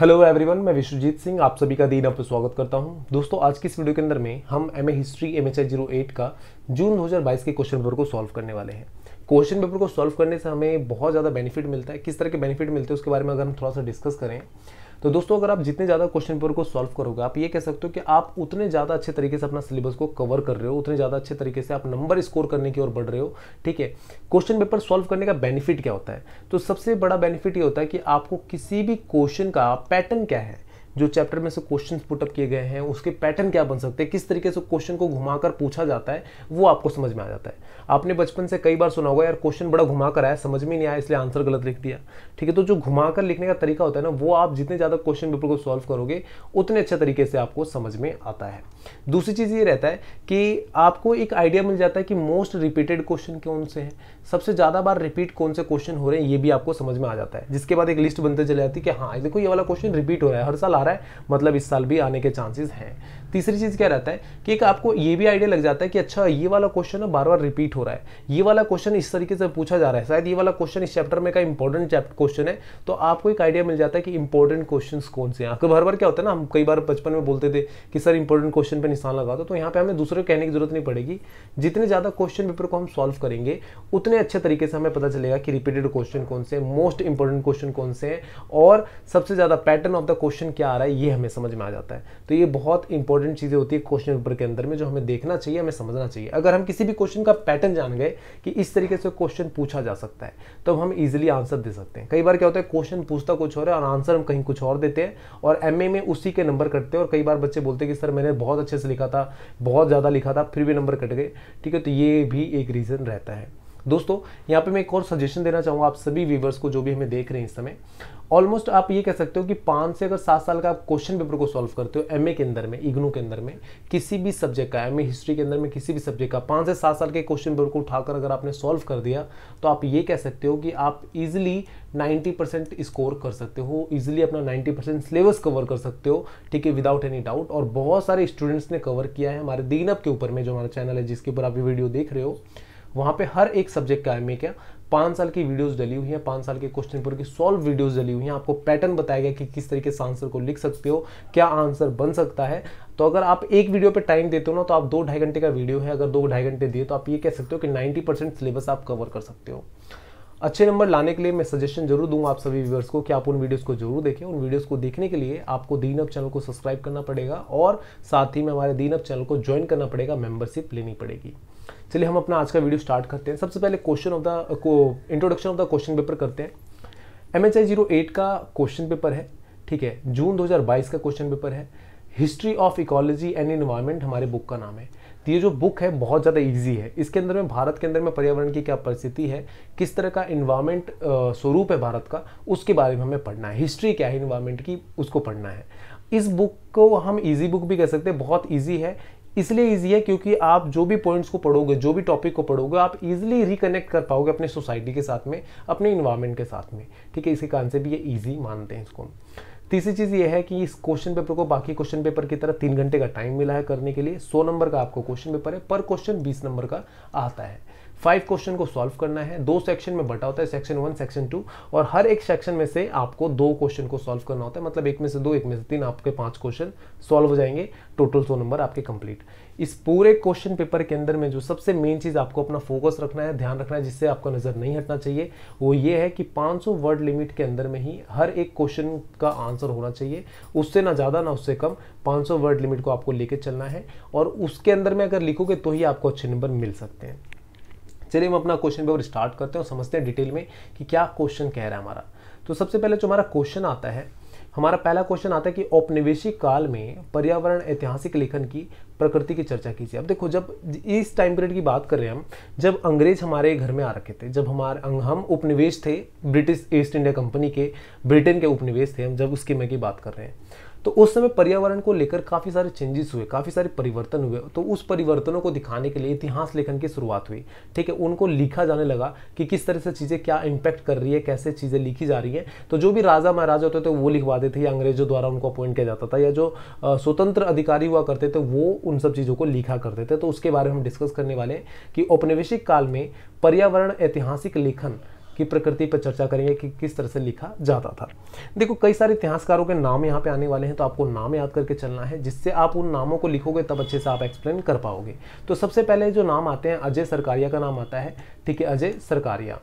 hello everyone मैं विश्वजीत सिंह आप सभी का दिन आप स्वागत करता हूं दोस्तों आज की इस वीडियो के अंदर में हम M A history M H I zero eight का जून 2022 के क्वेश्चन पेपर को सॉल्व करने वाले हैं क्वेश्चन पेपर को सॉल्व करने से हमें बहुत ज़्यादा बेनिफिट मिलता है किस तरह के बेनिफिट मिलते हैं उसके बारे में अगर हम थोड़ा सा डिस्कस करें तो दोस्तों अगर आप जितने ज़्यादा क्वेश्चन पेपर को सॉल्व करोगे आप ये कह सकते हो कि आप उतने ज़्यादा अच्छे तरीके से अपना सिलेबस को कवर कर रहे हो उतने ज़्यादा अच्छे तरीके से आप नंबर स्कोर करने की ओर बढ़ रहे हो ठीक है क्वेश्चन पेपर सॉल्व करने का बेनिफिट क्या होता है तो सबसे बड़ा बेनिफिट ये होता है कि आपको किसी भी क्वेश्चन का पैटर्न क्या है जो चैप्टर में से क्वेश्चन पुटअप किए गए हैं उसके पैटर्न क्या बन सकते हैं किस तरीके से क्वेश्चन को घुमाकर पूछा जाता है वो आपको समझ में आ जाता है आपने बचपन से कई बार सुना होगा यार क्वेश्चन बड़ा घुमा कर आया समझ में नहीं आया इसलिए आंसर गलत लिख दिया ठीक है तो जो घुमाकर लिखने का तरीका होता है ना वो आप जितने ज़्यादा क्वेश्चन पेपर को सॉल्व करोगे उतने अच्छे तरीके से आपको समझ में आता है दूसरी चीज़ ये रहता है कि आपको एक आइडिया मिल जाता है कि मोस्ट रिपीटेड क्वेश्चन कौन से हैं सबसे ज़्यादा बार रिपीट कौन से क्वेश्चन हो रहे हैं ये भी आपको समझ में आ जाता है जिसके बाद एक लिस्ट बनते चले जाती है कि हाँ देखो ये वाला क्वेश्चन रिपीट हो रहा है हर साल आ रहा है मतलब इस साल भी आने के चांसेस हैं तीसरी चीज़ क्या रहता है कि एक आपको ये भी आइडिया लग जाता है कि अच्छा ये वाला क्वेश्चन बार बार रिपीट हो रहा है ये वाला क्वेश्चन इस तरीके से पूछा जा रहा है शायद ये वाला क्वेश्चन इस चैप्टर में का इंपॉर्टेंट क्वेश्चन है तो आपको एक आइडिया मिल जाता है कि इंपॉर्टेंट क्वेश्चन कौन से हैं आपको बार बार क्या होता है ना हम कई बार बचपन में बोलते थे कि सर इंपॉर्टेंट क्वेश्चन पर निशान लगा दो तो, तो यहाँ पर हमें दूसरे कहने की जरूरत नहीं पड़ेगी जितने ज़्यादा क्वेश्चन पेपर को हम सॉल्व करेंगे उतने अच्छे तरीके से हमें पता चलेगा कि रिपीटेड क्वेश्चन कौन से हैं मोस्ट इंपॉर्टेंट क्वेश्चन कौन से हैं और सबसे ज़्यादा पैटर्न ऑफ द क्वेश्चन क्या आ रहा है ये हमें समझ में आ जाता है तो ये बहुत इंपॉर्टेंट इंपॉर्टेंट चीज़ें होती है क्वेश्चन पेपर के अंदर में जो हमें देखना चाहिए हमें समझना चाहिए अगर हम किसी भी क्वेश्चन का पैटर्न जान गए कि इस तरीके से क्वेश्चन पूछा जा सकता है तो हम इजिली आंसर दे सकते हैं कई बार क्या होता है क्वेश्चन पूछता कुछ और है और आंसर हम कहीं कुछ और देते हैं और एम में उसी के नंबर कटते हैं और कई बार बच्चे बोलते हैं कि सर मैंने बहुत अच्छे से लिखा था बहुत ज़्यादा लिखा था फिर भी नंबर कट गए ठीक है तो ये भी एक रीज़न रहता है दोस्तों यहाँ पे मैं एक और सजेशन देना चाहूँगा आप सभी व्यूवर्स को जो भी हमें देख रहे हैं इस समय ऑलमोस्ट आप ये कह सकते हो कि पाँच से अगर सात साल का आप क्वेश्चन पेपर को सॉल्व करते हो एमए के अंदर में इग्नू के अंदर में किसी भी सब्जेक्ट का एमए हिस्ट्री के अंदर में किसी भी सब्जेक्ट का पाँच से सात साल के क्वेश्चन पेपर को उठाकर अगर आपने सॉल्व कर दिया तो आप ये कह सकते हो कि आप इजिली 90 परसेंट स्कोर कर सकते हो इजिली अपना 90 परसेंट सिलेबस कवर कर सकते हो ठीक है विदाउट एनी डाउट और बहुत सारे स्टूडेंट्स ने कवर किया है हमारे दीनअप के ऊपर में जो हमारा चैनल है जिसके ऊपर आप ये वीडियो देख रहे हो वहाँ पे हर एक सब्जेक्ट का एम क्या पाँच साल की वीडियोस डली हुई हैं पाँच साल के क्वेश्चन पेपर की सॉल्व वीडियोस डली हुई हैं आपको पैटर्न बताया गया कि किस तरीके से आंसर को लिख सकते हो क्या आंसर बन सकता है तो अगर आप एक वीडियो पे टाइम देते हो ना तो आप दो ढाई घंटे का वीडियो है अगर दो ढाई घंटे दिए तो आप ये कह सकते हो कि नाइन्टी सिलेबस आप कवर कर सकते हो अच्छे नंबर लाने के लिए मैं सजेशन जरूर दूंगा आप सभी व्यवर्स को कि आप उन वीडियोस को जरूर देखें उन वीडियोस को देखने के लिए आपको दीन अप चैनल को सब्सक्राइब करना पड़ेगा और साथ ही में हमारे दीन अप चैनल को ज्वाइन करना पड़ेगा मेंबरशिप लेनी पड़ेगी चलिए हम अपना आज का वीडियो स्टार्ट करते हैं सबसे पहले क्वेश्चन ऑफ द को introduction of the question paper करते हैं M H I zero eight का क्वेश्चन पेपर है ठीक है जून 2022 का क्वेश्चन पेपर है history of ecology and environment हमारे बुक का नाम है तो ये जो बुक है बहुत ज़्यादा इजी है इसके अंदर में भारत के अंदर में पर्यावरण की क्या परिस्थिति है किस तरह का इन्वायरमेंट uh, स्वरूप है भारत का उसके बारे में हमें पढ़ना है हिस्ट्री क्या है इन्वायरमेंट की उसको पढ़ना है इस बुक को हम इजी बुक भी कह सकते हैं बहुत इजी है इसलिए ईजी है क्योंकि आप जो भी पॉइंट्स को पढ़ोगे जो भी टॉपिक को पढ़ोगे आप इजीली रिकनेक्ट कर पाओगे अपने सोसाइटी के साथ में अपने इन्वायरमेंट के साथ में ठीक है इसी कारण से भी ये ईजी मानते हैं इसको तीसरी चीज़ ये है कि इस क्वेश्चन पेपर को बाकी क्वेश्चन पेपर की तरह तीन घंटे का टाइम मिला है करने के लिए सौ नंबर का आपको क्वेश्चन पेपर है पर क्वेश्चन बीस नंबर का आता है फाइव क्वेश्चन को सॉल्व करना है दो सेक्शन में बटा होता है सेक्शन वन सेक्शन टू और हर एक सेक्शन में से आपको दो क्वेश्चन को सॉल्व करना होता है मतलब एक में से दो एक में से तीन आपके पांच क्वेश्चन सॉल्व हो जाएंगे टोटल सौ नंबर आपके कंप्लीट इस पूरे क्वेश्चन पेपर के अंदर में जो सबसे मेन चीज़ आपको अपना फोकस रखना है ध्यान रखना है जिससे आपको नज़र नहीं हटना चाहिए वो ये है कि 500 वर्ड लिमिट के अंदर में ही हर एक क्वेश्चन का आंसर होना चाहिए उससे ना ज़्यादा ना उससे कम 500 वर्ड लिमिट को आपको लेके चलना है और उसके अंदर में अगर लिखोगे तो ही आपको अच्छे नंबर मिल सकते हैं चलिए हम अपना क्वेश्चन पेपर स्टार्ट करते हैं और समझते हैं डिटेल में कि क्या क्वेश्चन कह रहा है हमारा तो सबसे पहले जो हमारा क्वेश्चन आता है हमारा पहला क्वेश्चन आता है कि औपनिवेशिक काल में पर्यावरण ऐतिहासिक लेखन की प्रकृति की चर्चा कीजिए अब देखो जब इस टाइम पीरियड की बात कर रहे हैं हम जब अंग्रेज हमारे घर में आ रखे थे जब हमारे अं, हम उपनिवेश थे ब्रिटिश ईस्ट इंडिया कंपनी के ब्रिटेन के उपनिवेश थे हम जब उसकी मैं की बात कर रहे हैं तो उस समय पर्यावरण को लेकर काफ़ी सारे चेंजेस हुए काफ़ी सारे परिवर्तन हुए तो उस परिवर्तनों को दिखाने के लिए इतिहास लेखन की शुरुआत हुई ठीक है उनको लिखा जाने लगा कि किस तरह से चीज़ें क्या इम्पैक्ट कर रही है कैसे चीज़ें लिखी जा रही हैं तो जो भी राजा महाराजा होते थे वो लिखवाते थे या अंग्रेजों द्वारा उनको अपॉइंट किया जाता था या जो स्वतंत्र अधिकारी हुआ करते थे वो उन सब चीज़ों को लिखा करते थे तो उसके बारे में हम डिस्कस करने वाले हैं कि औपनिवेशिक काल में पर्यावरण ऐतिहासिक लेखन की प्रकृति पर चर्चा करेंगे कि किस तरह से लिखा जाता था देखो कई सारे इतिहासकारों के नाम यहाँ पे आने वाले हैं तो आपको नाम याद करके चलना है जिससे आप उन नामों को लिखोगे तब अच्छे से आप एक्सप्लेन कर पाओगे तो सबसे पहले जो नाम आते हैं अजय सरकारिया का नाम आता है ठीक है अजय सरकारिया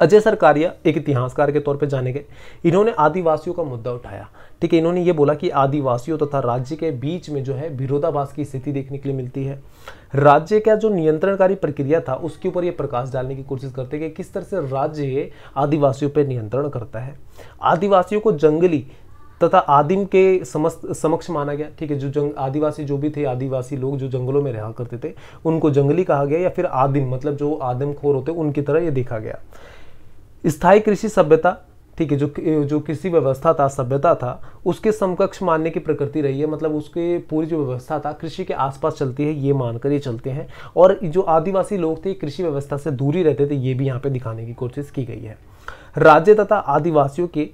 अजय सरकारिया एक इतिहासकार के तौर पर जाने गए इन्होंने आदिवासियों का मुद्दा उठाया ठीक है इन्होंने ये बोला कि आदिवासियों तथा तो राज्य के बीच में जो है विरोधाभास की स्थिति देखने के लिए मिलती है राज्य का जो नियंत्रणकारी प्रक्रिया था उसके ऊपर ये प्रकाश डालने की कोशिश करते हैं कि किस तरह से राज्य आदिवासियों पर नियंत्रण करता है आदिवासियों को जंगली तथा आदिम के समस्त समक्ष माना गया ठीक है जो जंग आदिवासी जो भी थे आदिवासी लोग जो जंगलों में रहा करते थे उनको जंगली कहा गया या फिर आदिम मतलब जो खोर होते उनकी तरह ये देखा गया स्थायी कृषि सभ्यता ठीक है जो जो कृषि व्यवस्था था सभ्यता था उसके समकक्ष मानने की प्रकृति रही है मतलब उसके पूरी जो व्यवस्था था कृषि के आसपास चलती है ये मानकर ये चलते हैं और जो आदिवासी लोग थे कृषि व्यवस्था से दूरी रहते थे ये भी यहाँ पे दिखाने की कोशिश की गई है राज्य तथा आदिवासियों के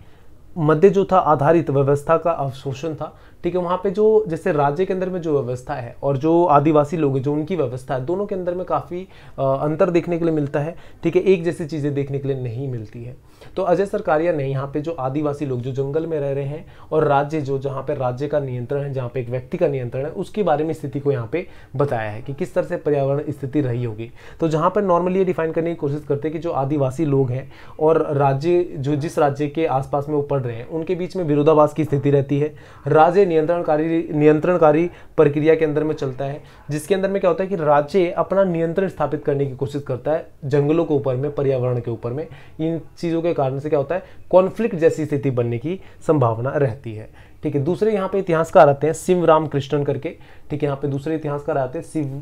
मध्य जो था आधारित व्यवस्था का अवशोषण था ठीक है वहाँ पे जो जैसे राज्य के अंदर में जो व्यवस्था है और जो आदिवासी लोग हैं जो उनकी व्यवस्था है दोनों के अंदर में काफ़ी अंतर देखने के लिए मिलता है ठीक है एक जैसी चीज़ें देखने के लिए नहीं मिलती है तो अजय सरकारिया ने यहाँ पे जो आदिवासी लोग जो जंगल में रह रहे हैं और राज्य जो जहाँ पे राज्य का नियंत्रण है जहाँ पे एक व्यक्ति का नियंत्रण है उसके बारे में स्थिति को यहाँ पे बताया है कि किस तरह से पर्यावरण स्थिति रही होगी तो जहाँ पर नॉर्मली ये डिफाइन करने की कोशिश करते हैं कि जो आदिवासी लोग हैं और राज्य जो जिस राज्य के आसपास में वो पढ़ रहे हैं उनके बीच में विरोधाभास की स्थिति रहती है राज्य नियंत्रणकारी नियंत्रणकारी प्रक्रिया के अंदर में चलता है जिसके अंदर में क्या होता है कि राज्य अपना नियंत्रण स्थापित करने की कोशिश करता है जंगलों के ऊपर में पर्यावरण के ऊपर में इन चीज़ों के कारण से क्या होता है कॉन्फ्लिक्ट जैसी स्थिति बनने की संभावना रहती है ठीक है दूसरे यहाँ पे इतिहासकार आते हैं शिव राम कृष्णन करके ठीक है यहाँ पे दूसरे इतिहासकार आते हैं शिव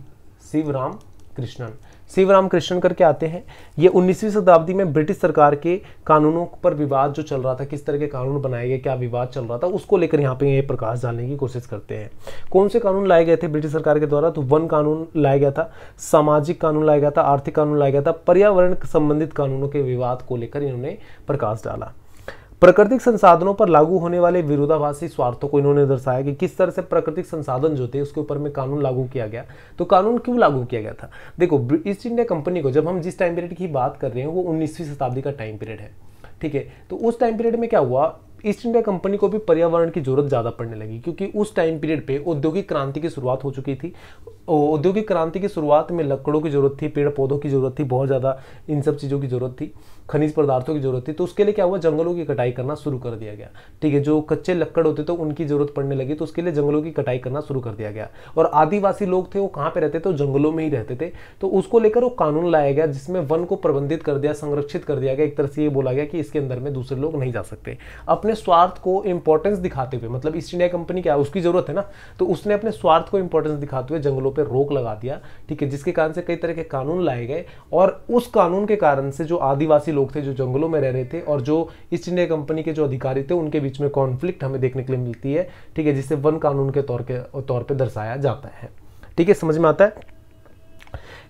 शिव राम कृष्णन शिवराम कृष्ण करके आते हैं ये 19वीं शताब्दी में ब्रिटिश सरकार के कानूनों पर विवाद जो चल रहा था किस तरह के कानून बनाए गए क्या विवाद चल रहा था उसको लेकर यहाँ पे ये प्रकाश डालने की कोशिश करते हैं कौन से कानून लाए गए थे ब्रिटिश सरकार के द्वारा तो वन कानून लाया गया था सामाजिक कानून लाया गया था आर्थिक कानून लाया गया था पर्यावरण संबंधित कानूनों के विवाद को लेकर इन्होंने प्रकाश डाला प्राकृतिक संसाधनों पर लागू होने वाले विरोधाभासी स्वार्थों को इन्होंने दर्शाया कि किस तरह से प्राकृतिक संसाधन जो थे उसके ऊपर में कानून लागू किया गया तो कानून क्यों लागू किया गया था देखो ईस्ट इंडिया कंपनी को जब हम जिस टाइम पीरियड की बात कर रहे हैं वो उन्नीसवीं शताब्दी का टाइम पीरियड है ठीक है तो उस टाइम पीरियड में क्या हुआ ईस्ट इंडिया कंपनी को भी पर्यावरण की जरूरत ज़्यादा पड़ने लगी क्योंकि उस टाइम पीरियड पे औद्योगिक क्रांति की शुरुआत हो चुकी थी औद्योगिक क्रांति की शुरुआत में लकड़ों की जरूरत थी पेड़ पौधों की जरूरत थी बहुत ज़्यादा इन सब चीज़ों की जरूरत थी खनिज पदार्थों की जरूरत थी तो उसके लिए क्या हुआ जंगलों की कटाई करना शुरू कर दिया गया ठीक है जो कच्चे लक्कड़ होते थे तो उनकी जरूरत पड़ने लगी तो उसके लिए जंगलों की कटाई करना शुरू कर दिया गया और आदिवासी लोग थे वो कहाँ पे रहते थे जंगलों में ही रहते थे तो उसको लेकर वो कानून लाया गया जिसमें वन को प्रबंधित कर दिया संरक्षित कर दिया गया एक तरह से ये बोला गया कि इसके अंदर में दूसरे लोग नहीं जा सकते अपने स्वार्थ को इंपॉर्टेंस दिखाते हुए मतलब ईस्ट इंडिया कंपनी क्या उसकी जरूरत है ना तो उसने अपने स्वार्थ को इंपॉर्टेंस दिखाते हुए जंगलों पर रोक लगा दिया ठीक है जिसके कारण से कई तरह के कानून लाए गए और उस कानून के कारण से जो आदिवासी लोग थे जो जंगलों में रह रहे थे और जो ईस्ट इंडिया कंपनी के जो अधिकारी थे उनके बीच में कॉन्फ्लिक्ट हमें देखने के लिए मिलती है ठीक है जिसे वन कानून के तौर के तौर पर दर्शाया जाता है ठीक है समझ में आता है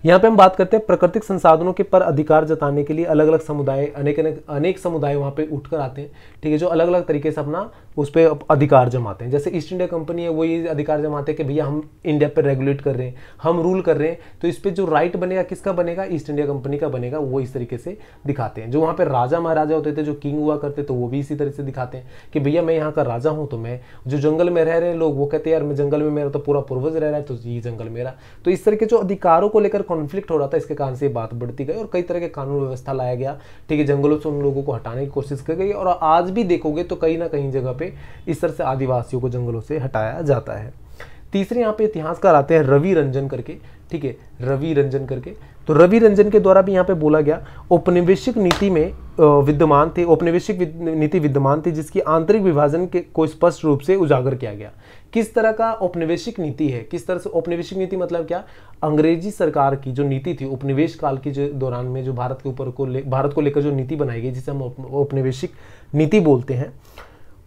यहाँ पे हम बात करते हैं प्राकृतिक संसाधनों के पर अधिकार जताने के लिए अलग अलग समुदाय अनेक अनेक अनेक समुदाय वहाँ पे उठ कर आते हैं ठीक है जो अलग अलग तरीके से अपना उस पर अधिकार जमाते हैं जैसे ईस्ट इंडिया कंपनी है वो ये अधिकार जमाते हैं कि भैया हम इंडिया पर रेगुलेट कर रहे हैं हम रूल कर रहे हैं तो इस पर जो राइट बनेगा किसका बनेगा ईस्ट इंडिया कंपनी का बनेगा वो इस तरीके से दिखाते हैं जो वहाँ पर राजा महाराजा होते थे जो किंग हुआ करते तो वो भी इसी तरह से दिखाते हैं कि भैया मैं यहाँ का राजा हूँ तो मैं जो जंगल में रह रहे हैं लोग वो कहते हैं यार मैं जंगल में मेरा तो पूरा पूर्वज रह रहा है तो ये जंगल मेरा तो इस तरह के जो अधिकारों को लेकर कॉन्फ्लिक्ट हो रहा था इसके कारण से ये बात बढ़ती गई और कई तरह के कानून व्यवस्था लाया गया ठीक है जंगलों से उन लोगों को हटाने की कोशिश की गई और आज भी देखोगे तो कहीं ना कहीं जगह पे इस तरह से आदिवासियों को जंगलों से हटाया जाता है तीसरे यहाँ पे इतिहासकार आते हैं रवि रंजन करके ठीक है रवि रंजन करके तो रवि रंजन के द्वारा भी यहाँ पे बोला गया औपनिवेशिक नीति में विद्यमान थे औपनिवेशिक नीति विद्यमान थी जिसकी आंतरिक विभाजन के को स्पष्ट रूप से उजागर किया गया किस तरह का औपनिवेशिक नीति है किस तरह से औपनिवेशिक नीति मतलब क्या अंग्रेजी सरकार की जो नीति थी उपनिवेश काल के दौरान में जो भारत के ऊपर को ले भारत को लेकर जो नीति बनाई गई जिसे हम औपनिवेशिक नीति बोलते हैं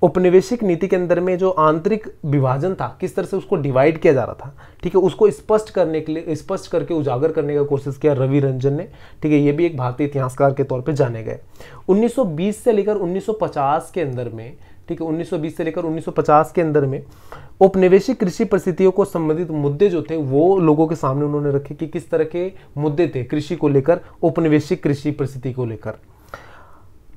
उपनिवेशिक नीति के अंदर में जो आंतरिक विभाजन था किस तरह से उसको डिवाइड किया जा रहा था ठीक है उसको स्पष्ट करने के लिए स्पष्ट करके उजागर करने का कोशिश किया रवि रंजन ने ठीक है ये भी एक भारतीय इतिहासकार के तौर पे जाने गए 1920 से लेकर 1950 के अंदर में ठीक है 1920 से लेकर 1950 के अंदर में उपनिवेशिक कृषि परिस्थितियों को संबंधित मुद्दे जो थे वो लोगों के सामने उन्होंने रखे कि किस तरह के मुद्दे थे कृषि को लेकर उपनिवेशिक कृषि परिस्थिति को लेकर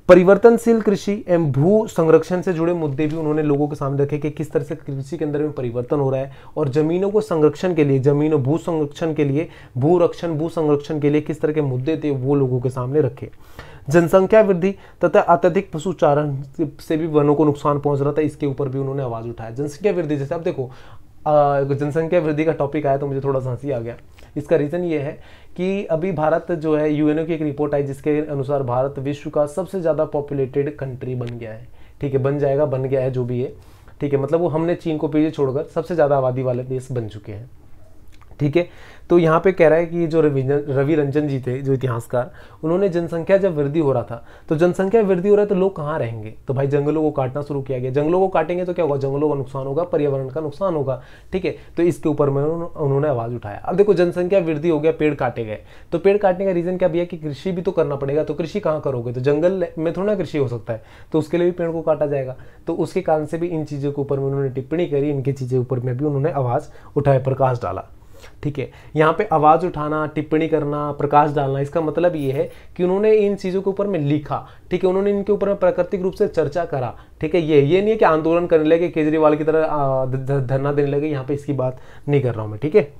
परिवर्तनशील कृषि एवं भू संरक्षण से जुड़े मुद्दे भी उन्होंने लोगों के सामने रखे कि किस तरह से कृषि के अंदर में परिवर्तन हो रहा है और जमीनों को संरक्षण के लिए जमीनों भू संरक्षण के लिए भू रक्षण भू संरक्षण के लिए किस तरह के मुद्दे थे वो लोगों के सामने रखे जनसंख्या वृद्धि तथा अत्यधिक पशु चारण से भी वनों को नुकसान पहुंच रहा था इसके ऊपर भी उन्होंने आवाज़ उठाया जनसंख्या वृद्धि जैसे आप देखो जनसंख्या वृद्धि का टॉपिक आया तो मुझे थोड़ा सा हंसी आ गया इसका रीज़न ये है कि अभी भारत जो है यूएनओ की एक रिपोर्ट आई जिसके अनुसार भारत विश्व का सबसे ज़्यादा पॉपुलेटेड कंट्री बन गया है ठीक है बन जाएगा बन गया है जो भी है ठीक है मतलब वो हमने चीन को पीछे छोड़कर सबसे ज़्यादा आबादी वाले देश बन चुके हैं ठीक है तो यहाँ पे कह रहा है कि जो रवि रंजन जी थे जो इतिहासकार उन्होंने जनसंख्या जब वृद्धि हो रहा था तो जनसंख्या वृद्धि हो रहा है तो लोग कहाँ रहेंगे तो भाई जंगलों को काटना शुरू किया गया जंगलों को काटेंगे तो क्या होगा जंगलों का नुकसान होगा पर्यावरण का नुकसान होगा ठीक है तो इसके ऊपर में उन्होंने आवाज़ उठाया अब देखो जनसंख्या वृद्धि हो गया पेड़ काटे गए तो पेड़ काटने का रीज़न क्या भैया कि कृषि भी तो करना पड़ेगा तो कृषि कहाँ करोगे तो जंगल में थोड़ा कृषि हो सकता है तो उसके लिए भी पेड़ को काटा जाएगा तो उसके कारण से भी इन चीज़ों के ऊपर में उन्होंने टिप्पणी करी इनकी चीज़ें ऊपर में भी उन्होंने आवाज़ उठाए प्रकाश डाला ठीक है यहाँ पे आवाज़ उठाना टिप्पणी करना प्रकाश डालना इसका मतलब ये है कि उन्होंने इन चीज़ों के ऊपर में लिखा ठीक है उन्होंने इनके ऊपर में प्राकृतिक रूप से चर्चा करा ठीक है ये ये नहीं है कि आंदोलन करने लगे केजरीवाल की तरह धरना देने लगे यहाँ पे इसकी बात नहीं कर रहा हूँ मैं ठीक है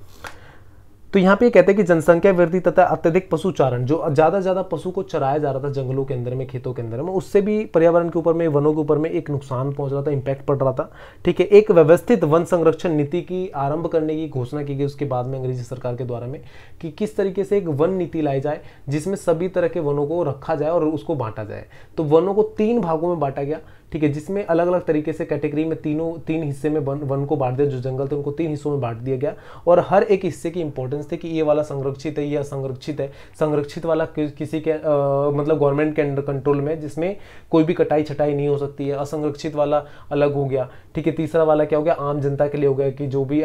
तो यहाँ पे कहते हैं कि जनसंख्या वृद्धि तथा अत्यधिक पशु चारण जो ज़्यादा ज़्यादा पशु को चराया जा रहा था जंगलों के अंदर में खेतों के अंदर में उससे भी पर्यावरण के ऊपर में वनों के ऊपर में एक नुकसान पहुंच रहा था इम्पैक्ट पड़ रहा था ठीक है एक व्यवस्थित वन संरक्षण नीति की आरंभ करने की घोषणा की गई उसके बाद में अंग्रेजी सरकार के द्वारा में कि किस तरीके से एक वन नीति लाई जाए जिसमें सभी तरह के वनों को रखा जाए और उसको बांटा जाए तो वनों को तीन भागों में बांटा गया ठीक है जिसमें अलग अलग तरीके से कैटेगरी में तीनों तीन हिस्से में वन वन को बांट दिया जो जंगल थे उनको तीन हिस्सों में बांट दिया गया और हर एक हिस्से की इंपॉर्टेंस थी कि ये वाला संरक्षित है ये असंरक्षित है संरक्षित वाला कि, किसी के आ, मतलब गवर्नमेंट के अंडर कंट्रोल में जिसमें कोई भी कटाई छटाई नहीं हो सकती है असंरक्षित वाला अलग हो गया ठीक है तीसरा वाला क्या हो गया आम जनता के लिए हो गया कि जो भी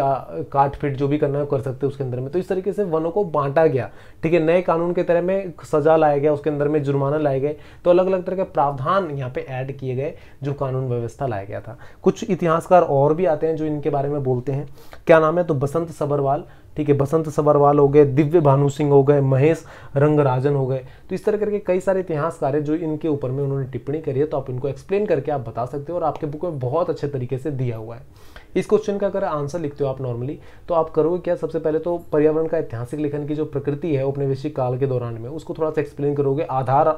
काट फिट जो भी करना है कर सकते हैं उसके अंदर में तो इस तरीके से वनों को बांटा गया ठीक है नए कानून के तरह में सजा लाया गया उसके अंदर में जुर्माना लाए गए तो अलग अलग तरह के प्रावधान यहाँ पे ऐड किए गए जो कानून व्यवस्था लाया गया था कुछ इतिहासकार और भी आते हैं जो इनके बारे में बोलते हैं क्या नाम है तो बसंत सबरवाल ठीक है बसंत सबरवाल हो गए दिव्य भानु सिंह हो गए महेश रंगराजन हो गए तो इस तरह करके कई सारे इतिहासकार हैं जो इनके ऊपर में उन्होंने टिप्पणी करी है तो आप इनको एक्सप्लेन करके आप बता सकते हो और आपके बुक में बहुत अच्छे तरीके से दिया हुआ है इस क्वेश्चन का अगर आंसर लिखते हो आप नॉर्मली तो आप करोगे क्या सबसे पहले तो पर्यावरण का ऐतिहासिक लेखन की जो प्रकृति है उपनिवेशिक काल के दौरान में उसको थोड़ा सा एक्सप्लेन करोगे आधार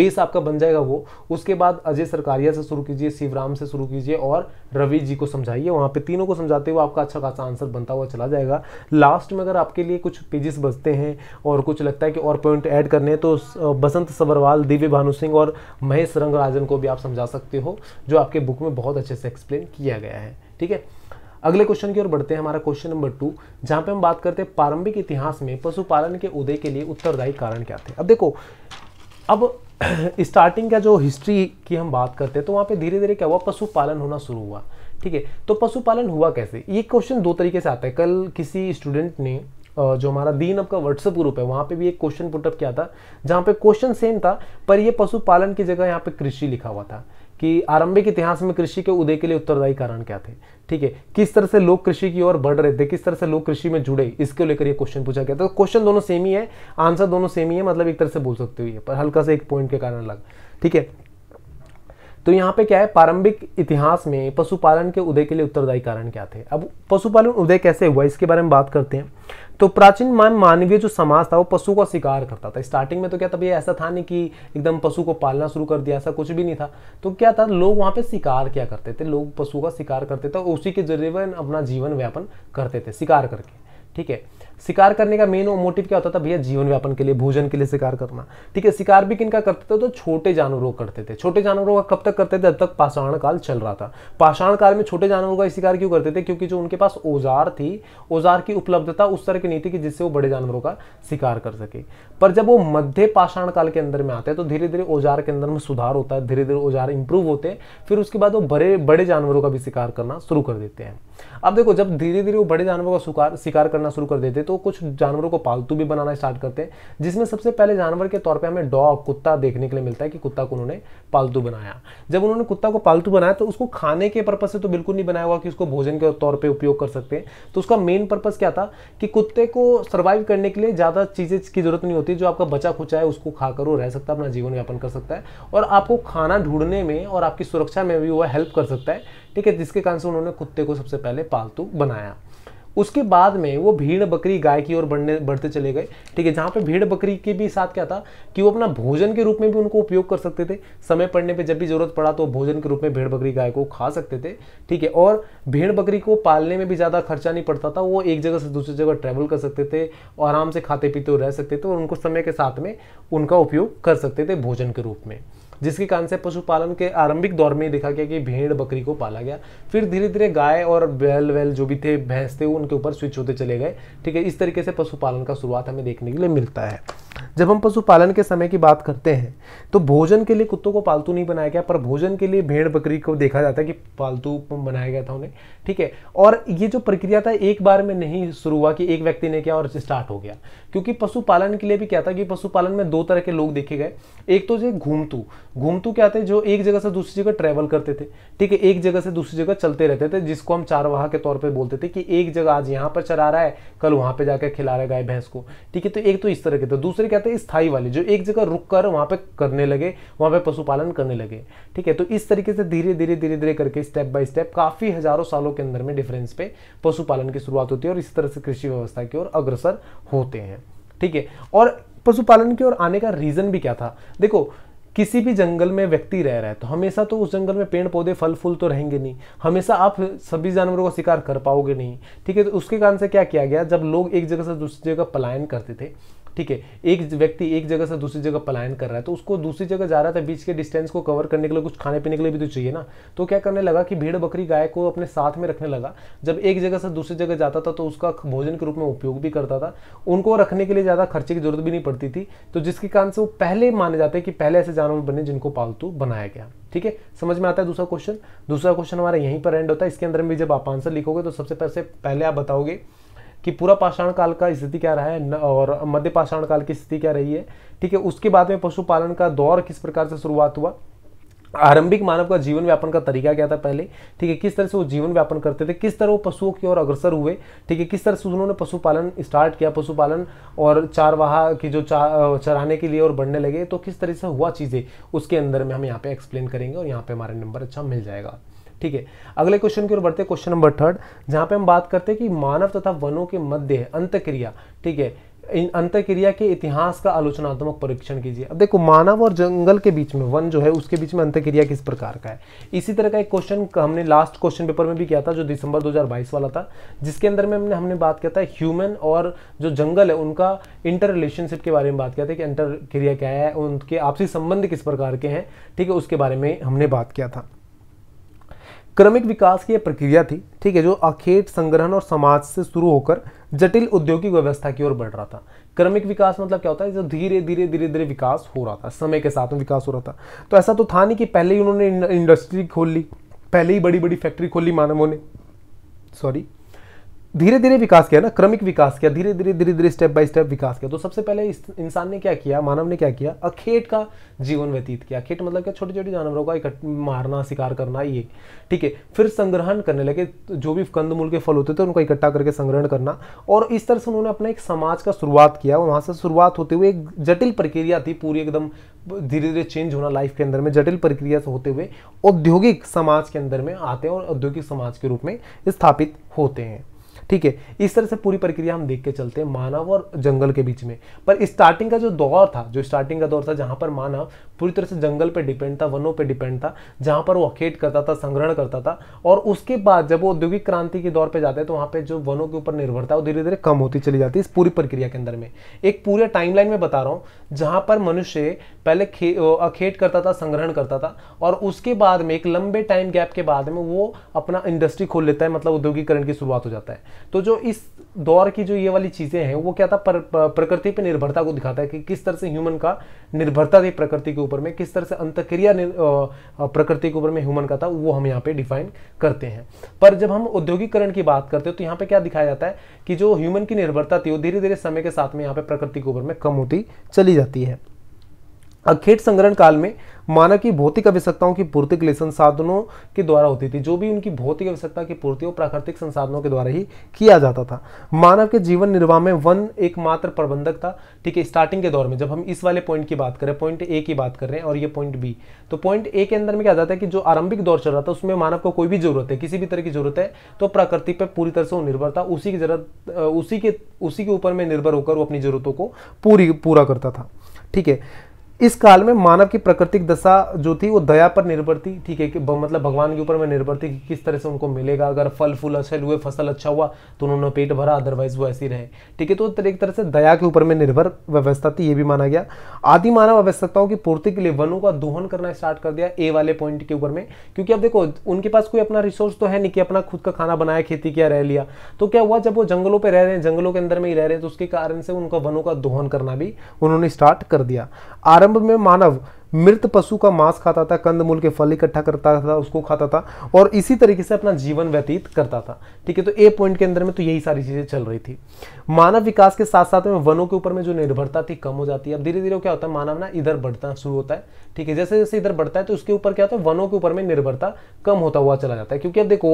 बेस आपका बन जाएगा वो उसके बाद अजय सरकारिया से शुरू कीजिए शिवराम से शुरू कीजिए और रवि जी को समझाइए वहाँ पे तीनों को समझाते हुए आपका अच्छा खासा आंसर बनता हुआ चला जाएगा लास्ट में अगर आपके लिए कुछ पेजेस बचते हैं और कुछ लगता है कि और पॉइंट ऐड करने हैं तो बसंत सबरवाल दिव्य भानु सिंह और महेश रंगराजन को भी आप समझा सकते हो जो आपके बुक में बहुत अच्छे से एक्सप्लेन किया गया है ठीक है अगले क्वेश्चन की ओर बढ़ते हैं हमारा क्वेश्चन नंबर टू जहां पे हम बात करते हैं प्रारंभिक इतिहास में पशुपालन के उदय के लिए उत्तरदायी कारण क्या थे अब देखो अब स्टार्टिंग का जो हिस्ट्री की हम बात करते हैं तो वहां पे धीरे धीरे क्या हुआ पशुपालन होना शुरू हुआ ठीक है तो पशुपालन हुआ कैसे ये क्वेश्चन दो तरीके से आता है कल किसी स्टूडेंट ने जो हमारा दीन आपका व्हाट्सएप ग्रुप है वहाँ पे भी एक क्वेश्चन पुटअप किया था जहाँ पे क्वेश्चन सेम था पर ये पशुपालन की जगह यहाँ पे कृषि लिखा हुआ था कि आरंभिक इतिहास में कृषि के उदय के लिए उत्तरदायी कारण क्या थे ठीक है किस तरह से लोग कृषि की ओर बढ़ रहे थे किस तरह से लोग कृषि में जुड़े इसके लेकर ये क्वेश्चन पूछा गया था तो क्वेश्चन दोनों सेम ही है आंसर दोनों सेम ही है मतलब एक तरह से बोल सकते हुए पर हल्का सा एक पॉइंट के कारण अलग ठीक है तो यहाँ पे क्या है प्रारंभिक इतिहास में पशुपालन के उदय के लिए उत्तरदायी कारण क्या थे अब पशुपालन उदय कैसे हुआ इसके बारे में बात करते हैं तो प्राचीन मानवीय जो समाज था वो पशु का शिकार करता था स्टार्टिंग में तो क्या तभी ऐसा था नहीं कि एकदम पशु को पालना शुरू कर दिया ऐसा कुछ भी नहीं था तो क्या था लोग वहाँ पे शिकार क्या करते थे लोग पशु का शिकार करते थे और उसी के जरिए अपना जीवन व्यापन करते थे शिकार करके ठीक है शिकार करने का मेन मोटिव क्या होता था भैया जीवन व्यापन के लिए भोजन के लिए शिकार करना ठीक है शिकार भी किनका करते थे तो छोटे जानवरों का करते थे छोटे जानवरों का कब तक करते थे जब तक पाषाण काल चल रहा था पाषाण काल में छोटे जानवरों का शिकार क्यों करते थे क्योंकि जो उनके पास औजार थी औजार की उपलब्धता उस तरह की नहीं थी कि जिससे वो बड़े जानवरों का शिकार कर सके पर जब वो मध्य पाषाण काल के अंदर में आते हैं तो धीरे धीरे औजार के अंदर में सुधार होता है धीरे धीरे औजार इंप्रूव होते हैं फिर उसके बाद वो बड़े बड़े जानवरों का भी शिकार करना शुरू कर देते हैं अब देखो जब धीरे धीरे वो बड़े जानवरों का शिकार करना करना शुरू कर देते तो कुछ जानवरों को पालतू भी बनाना स्टार्ट करते हैं जिसमें सबसे पहले जानवर के तौर पर हमें डॉग कुत्ता देखने के लिए मिलता है कि कुत्ता को उन्होंने पालतू बनाया जब उन्होंने कुत्ता को पालतू बनाया तो उसको खाने के पर्पज से तो बिल्कुल नहीं बनाया हुआ कि उसको भोजन के तौर पर उपयोग कर सकते हैं तो उसका मेन पर्पज क्या था कि कुत्ते को सर्वाइव करने के लिए ज़्यादा चीज़ें की जरूरत नहीं होती जो आपका बचा खुचा है उसको खाकर वो रह सकता है अपना जीवन यापन कर सकता है और आपको खाना ढूंढने में और आपकी सुरक्षा में भी वह हेल्प कर सकता है ठीक है जिसके कारण से उन्होंने कुत्ते को सबसे पहले पालतू बनाया उसके बाद में वो भीड़ बकरी गाय की ओर बढ़ने बढ़ते चले गए ठीक है जहाँ पे भीड़ बकरी के भी साथ क्या था कि वो अपना भोजन के रूप में भी उनको उपयोग कर सकते थे समय पड़ने पे जब भी जरूरत पड़ा तो भोजन के रूप में भीड़ बकरी गाय को खा सकते थे ठीक है और भीड़ बकरी को पालने में भी ज़्यादा खर्चा नहीं पड़ता था वो एक जगह से दूसरी जगह ट्रैवल कर सकते थे और आराम से खाते पीते रह सकते थे और उनको समय के साथ में उनका उपयोग कर सकते थे भोजन के रूप में जिसके कारण से पशुपालन के आरंभिक दौर में देखा गया कि भेड़ बकरी को पाला गया फिर धीरे धीरे गाय और बैल वैल जो भी थे भैंस थे उनके ऊपर स्विच होते चले गए ठीक है इस तरीके से पशुपालन का शुरुआत हमें देखने के लिए मिलता है जब हम पशुपालन के समय की बात करते हैं तो भोजन के लिए कुत्तों को पालतू नहीं बनाया गया पर भोजन के लिए भेड़ बकरी को देखा जाता है कि पालतू बनाया गया था उन्हें ठीक है और ये जो प्रक्रिया था एक बार में नहीं शुरू हुआ कि एक व्यक्ति ने किया और स्टार्ट हो गया क्योंकि पशुपालन के लिए भी क्या था कि पशुपालन में दो तरह के लोग देखे गए एक तो जो घूमतू घूमतू क्या थे जो एक जगह से दूसरी जगह ट्रेवल करते थे ठीक है एक जगह से दूसरी जगह चलते रहते थे जिसको हम चारवाहा के तौर पर बोलते थे कि एक जगह आज यहाँ पर चरा रहा है कल वहाँ पर जाकर खिला रहा है गाय भैंस को ठीक है तो एक तो इस तरह के थे दूसरे भी कहते हैं स्थाई वाले जो एक जगह रुक कर वहाँ पे करने लगे वहाँ पे पशुपालन करने लगे ठीक है तो इस तरीके से धीरे धीरे धीरे धीरे करके स्टेप बाय स्टेप काफ़ी हजारों सालों के अंदर में डिफरेंस पे पशुपालन की शुरुआत होती है और इस तरह से कृषि व्यवस्था की ओर अग्रसर होते हैं ठीक है और पशुपालन की ओर आने का रीज़न भी क्या था देखो किसी भी जंगल में व्यक्ति रह रहा है तो हमेशा तो उस जंगल में पेड़ पौधे फल फूल तो रहेंगे नहीं हमेशा आप सभी जानवरों का शिकार कर पाओगे नहीं ठीक है तो उसके कारण से क्या किया गया जब लोग एक जगह से दूसरी जगह पलायन करते थे ठीक है एक व्यक्ति एक जगह से दूसरी जगह पलायन कर रहा है तो उसको दूसरी जगह जा रहा था बीच के डिस्टेंस को कवर करने के लिए कुछ खाने पीने के लिए भी तो चाहिए ना तो क्या करने लगा कि भेड़ बकरी गाय को अपने साथ में रखने लगा जब एक जगह से दूसरी जगह जाता था तो उसका भोजन के रूप में उपयोग भी करता था उनको रखने के लिए ज़्यादा खर्चे की जरूरत भी नहीं पड़ती थी तो जिसके कारण से वो पहले माने जाते हैं कि पहले ऐसे जानवर बने जिनको पालतू बनाया गया ठीक है समझ में आता है दूसरा क्वेश्चन दूसरा क्वेश्चन हमारा यहीं पर एंड होता है इसके अंदर भी जब आप आंसर लिखोगे तो सबसे पहले पहले आप बताओगे कि पूरा पाषाण काल का स्थिति क्या रहा है और मध्य पाषाण काल की स्थिति क्या रही है ठीक है उसके बाद में पशुपालन का दौर किस प्रकार से शुरुआत हुआ आरंभिक मानव का जीवन व्यापन का तरीका क्या था पहले ठीक है किस तरह से वो जीवन व्यापन करते थे किस तरह वो पशुओं की ओर अग्रसर हुए ठीक है किस तरह से उन्होंने पशुपालन स्टार्ट किया पशुपालन और चारवाहा की जो चा, चराने के लिए और बढ़ने लगे तो किस तरह से हुआ चीज़ें उसके अंदर में हम यहाँ पे एक्सप्लेन करेंगे और यहाँ पे हमारा नंबर अच्छा मिल जाएगा ठीक है अगले क्वेश्चन की ओर बढ़ते हैं क्वेश्चन नंबर थर्ड जहाँ पे हम बात करते हैं कि मानव तथा वनों के मध्य अंतक्रिया ठीक है इन अंतक्रिया के इतिहास का आलोचनात्मक परीक्षण कीजिए अब देखो मानव और जंगल के बीच में वन जो है उसके बीच में अंतक्रिया किस प्रकार का है इसी तरह का एक क्वेश्चन हमने लास्ट क्वेश्चन पेपर में भी किया था जो दिसंबर 2022 वाला था जिसके अंदर में हमने हमने बात किया था ह्यूमन और जो जंगल है उनका इंटर रिलेशनशिप के बारे में बात किया था कि अंतर क्रिया क्या है उनके आपसी संबंध किस प्रकार के हैं ठीक है उसके बारे में हमने बात किया था क्रमिक विकास की यह प्रक्रिया थी ठीक है जो अखेट संग्रहण और समाज से शुरू होकर जटिल औद्योगिक व्यवस्था की ओर बढ़ रहा था क्रमिक विकास मतलब क्या होता है जो धीरे धीरे धीरे धीरे विकास हो रहा था समय के साथ में विकास हो रहा था तो ऐसा तो था नहीं कि पहले ही उन्होंने इंडस्ट्री खोल ली पहले ही बड़ी बड़ी फैक्ट्री खोल ली मानवों ने सॉरी धीरे धीरे विकास किया ना क्रमिक विकास किया धीरे धीरे धीरे धीरे स्टेप बाय स्टेप विकास किया तो सबसे पहले इंसान ने क्या किया मानव ने क्या किया अखेट का जीवन व्यतीत किया अखेट मतलब क्या छोटे छोटे जानवरों का इकट्ठ मारना शिकार करना ये ठीक है फिर संग्रहण करने लगे जो भी कंद मूल के फल होते थे उनको इकट्ठा करके संग्रहण करना और इस तरह से उन्होंने अपना एक समाज का शुरुआत किया वहां से शुरुआत होते हुए एक जटिल प्रक्रिया थी पूरी एकदम धीरे धीरे चेंज होना लाइफ के अंदर में जटिल प्रक्रिया से होते हुए औद्योगिक समाज के अंदर में आते हैं और औद्योगिक समाज के रूप में स्थापित होते हैं ठीक है इस तरह से पूरी प्रक्रिया हम देख के चलते हैं मानव और जंगल के बीच में पर स्टार्टिंग का जो दौर था जो स्टार्टिंग का दौर था जहां पर मानव पूरी तरह से जंगल पर डिपेंड था वनों पर डिपेंड था जहां पर वो अखेट करता था संग्रहण करता था और उसके बाद जब वो औद्योगिक क्रांति के दौर पर जाते हैं तो वहां पर जो वनों के ऊपर निर्भरता है वो धीरे धीरे कम होती चली जाती है इस पूरी प्रक्रिया के अंदर में एक पूरे टाइमलाइन में बता रहा हूँ जहां पर मनुष्य पहले अखेट करता था संग्रहण करता था और उसके बाद में एक लंबे टाइम गैप के बाद में वो अपना इंडस्ट्री खोल लेता है मतलब औद्योगिकरण की शुरुआत हो जाता है तो जो इस दौर की जो ये वाली चीज़ें हैं वो क्या था पर, प्रकृति पर निर्भरता को दिखाता है कि किस तरह से ह्यूमन का निर्भरता थी प्रकृति के ऊपर में किस तरह से अंतक्रिया प्रकृति के ऊपर में ह्यूमन का था वो हम यहाँ पे डिफाइन करते हैं पर जब हम औद्योगिकरण की बात करते हैं तो यहाँ पे क्या दिखाया जाता है कि जो ह्यूमन की निर्भरता थी वो धीरे धीरे समय के साथ में यहाँ पे प्रकृति के ऊपर में कम होती चली जाती है अखेट संग्रहण काल में मानव की भौतिक आवश्यकताओं की पूर्ति के लिए संसाधनों के द्वारा होती थी जो भी उनकी भौतिक आवश्यकता की पूर्ति वो प्राकृतिक संसाधनों के द्वारा ही किया जाता था मानव के जीवन निर्वाह में वन एकमात्र प्रबंधक था ठीक है स्टार्टिंग के दौर में जब हम इस वाले पॉइंट की बात करें पॉइंट ए की बात कर रहे हैं और ये पॉइंट बी तो पॉइंट ए के अंदर में क्या जाता है कि जो आरंभिक दौर चल रहा था उसमें मानव को कोई भी जरूरत है किसी भी तरह की जरूरत है तो प्रकृति पर पूरी तरह से वो निर्भर था उसी की जरूरत उसी के उसी के ऊपर में निर्भर होकर वो अपनी जरूरतों को पूरी पूरा करता था ठीक है इस काल में मानव की प्राकृतिक दशा जो थी वो दया पर निर्भर थी ठीक है कि मतलब भगवान के ऊपर में निर्भर थी कि किस तरह से उनको मिलेगा अगर फल फूल अच्छे हुए फसल अच्छा हुआ तो उन्होंने पेट भरा अदरवाइज वो ऐसी रहे ठीक है तो एक तरह से दया के ऊपर में निर्भर व्यवस्था थी ये भी माना गया आदि मानव आवश्यकताओं की पूर्ति के लिए वनों का दोहन करना स्टार्ट कर दिया ए वाले पॉइंट के ऊपर में क्योंकि अब देखो उनके पास कोई अपना रिसोर्स तो है नहीं कि अपना खुद का खाना बनाया खेती किया रह लिया तो क्या हुआ जब वो जंगलों पर रह रहे हैं जंगलों के अंदर में ही रह रहे हैं तो उसके कारण से उनका वनों का दोहन करना भी उन्होंने स्टार्ट कर दिया आरंभ प्रारंभ में मानव मृत पशु का मांस खाता था कंदमूल के फल इकट्ठा करता था उसको खाता था और इसी तरीके से अपना जीवन व्यतीत करता था ठीक है तो ए पॉइंट के अंदर में तो यही सारी चीज़ें चल रही थी मानव विकास के साथ साथ में वनों के ऊपर में जो निर्भरता थी कम हो जाती है अब धीरे धीरे क्या होता है मानव ना इधर बढ़ता शुरू होता है ठीक है जैसे जैसे इधर बढ़ता है तो उसके ऊपर क्या होता है वनों के ऊपर में निर्भरता कम होता हुआ चला जाता है क्योंकि अब देखो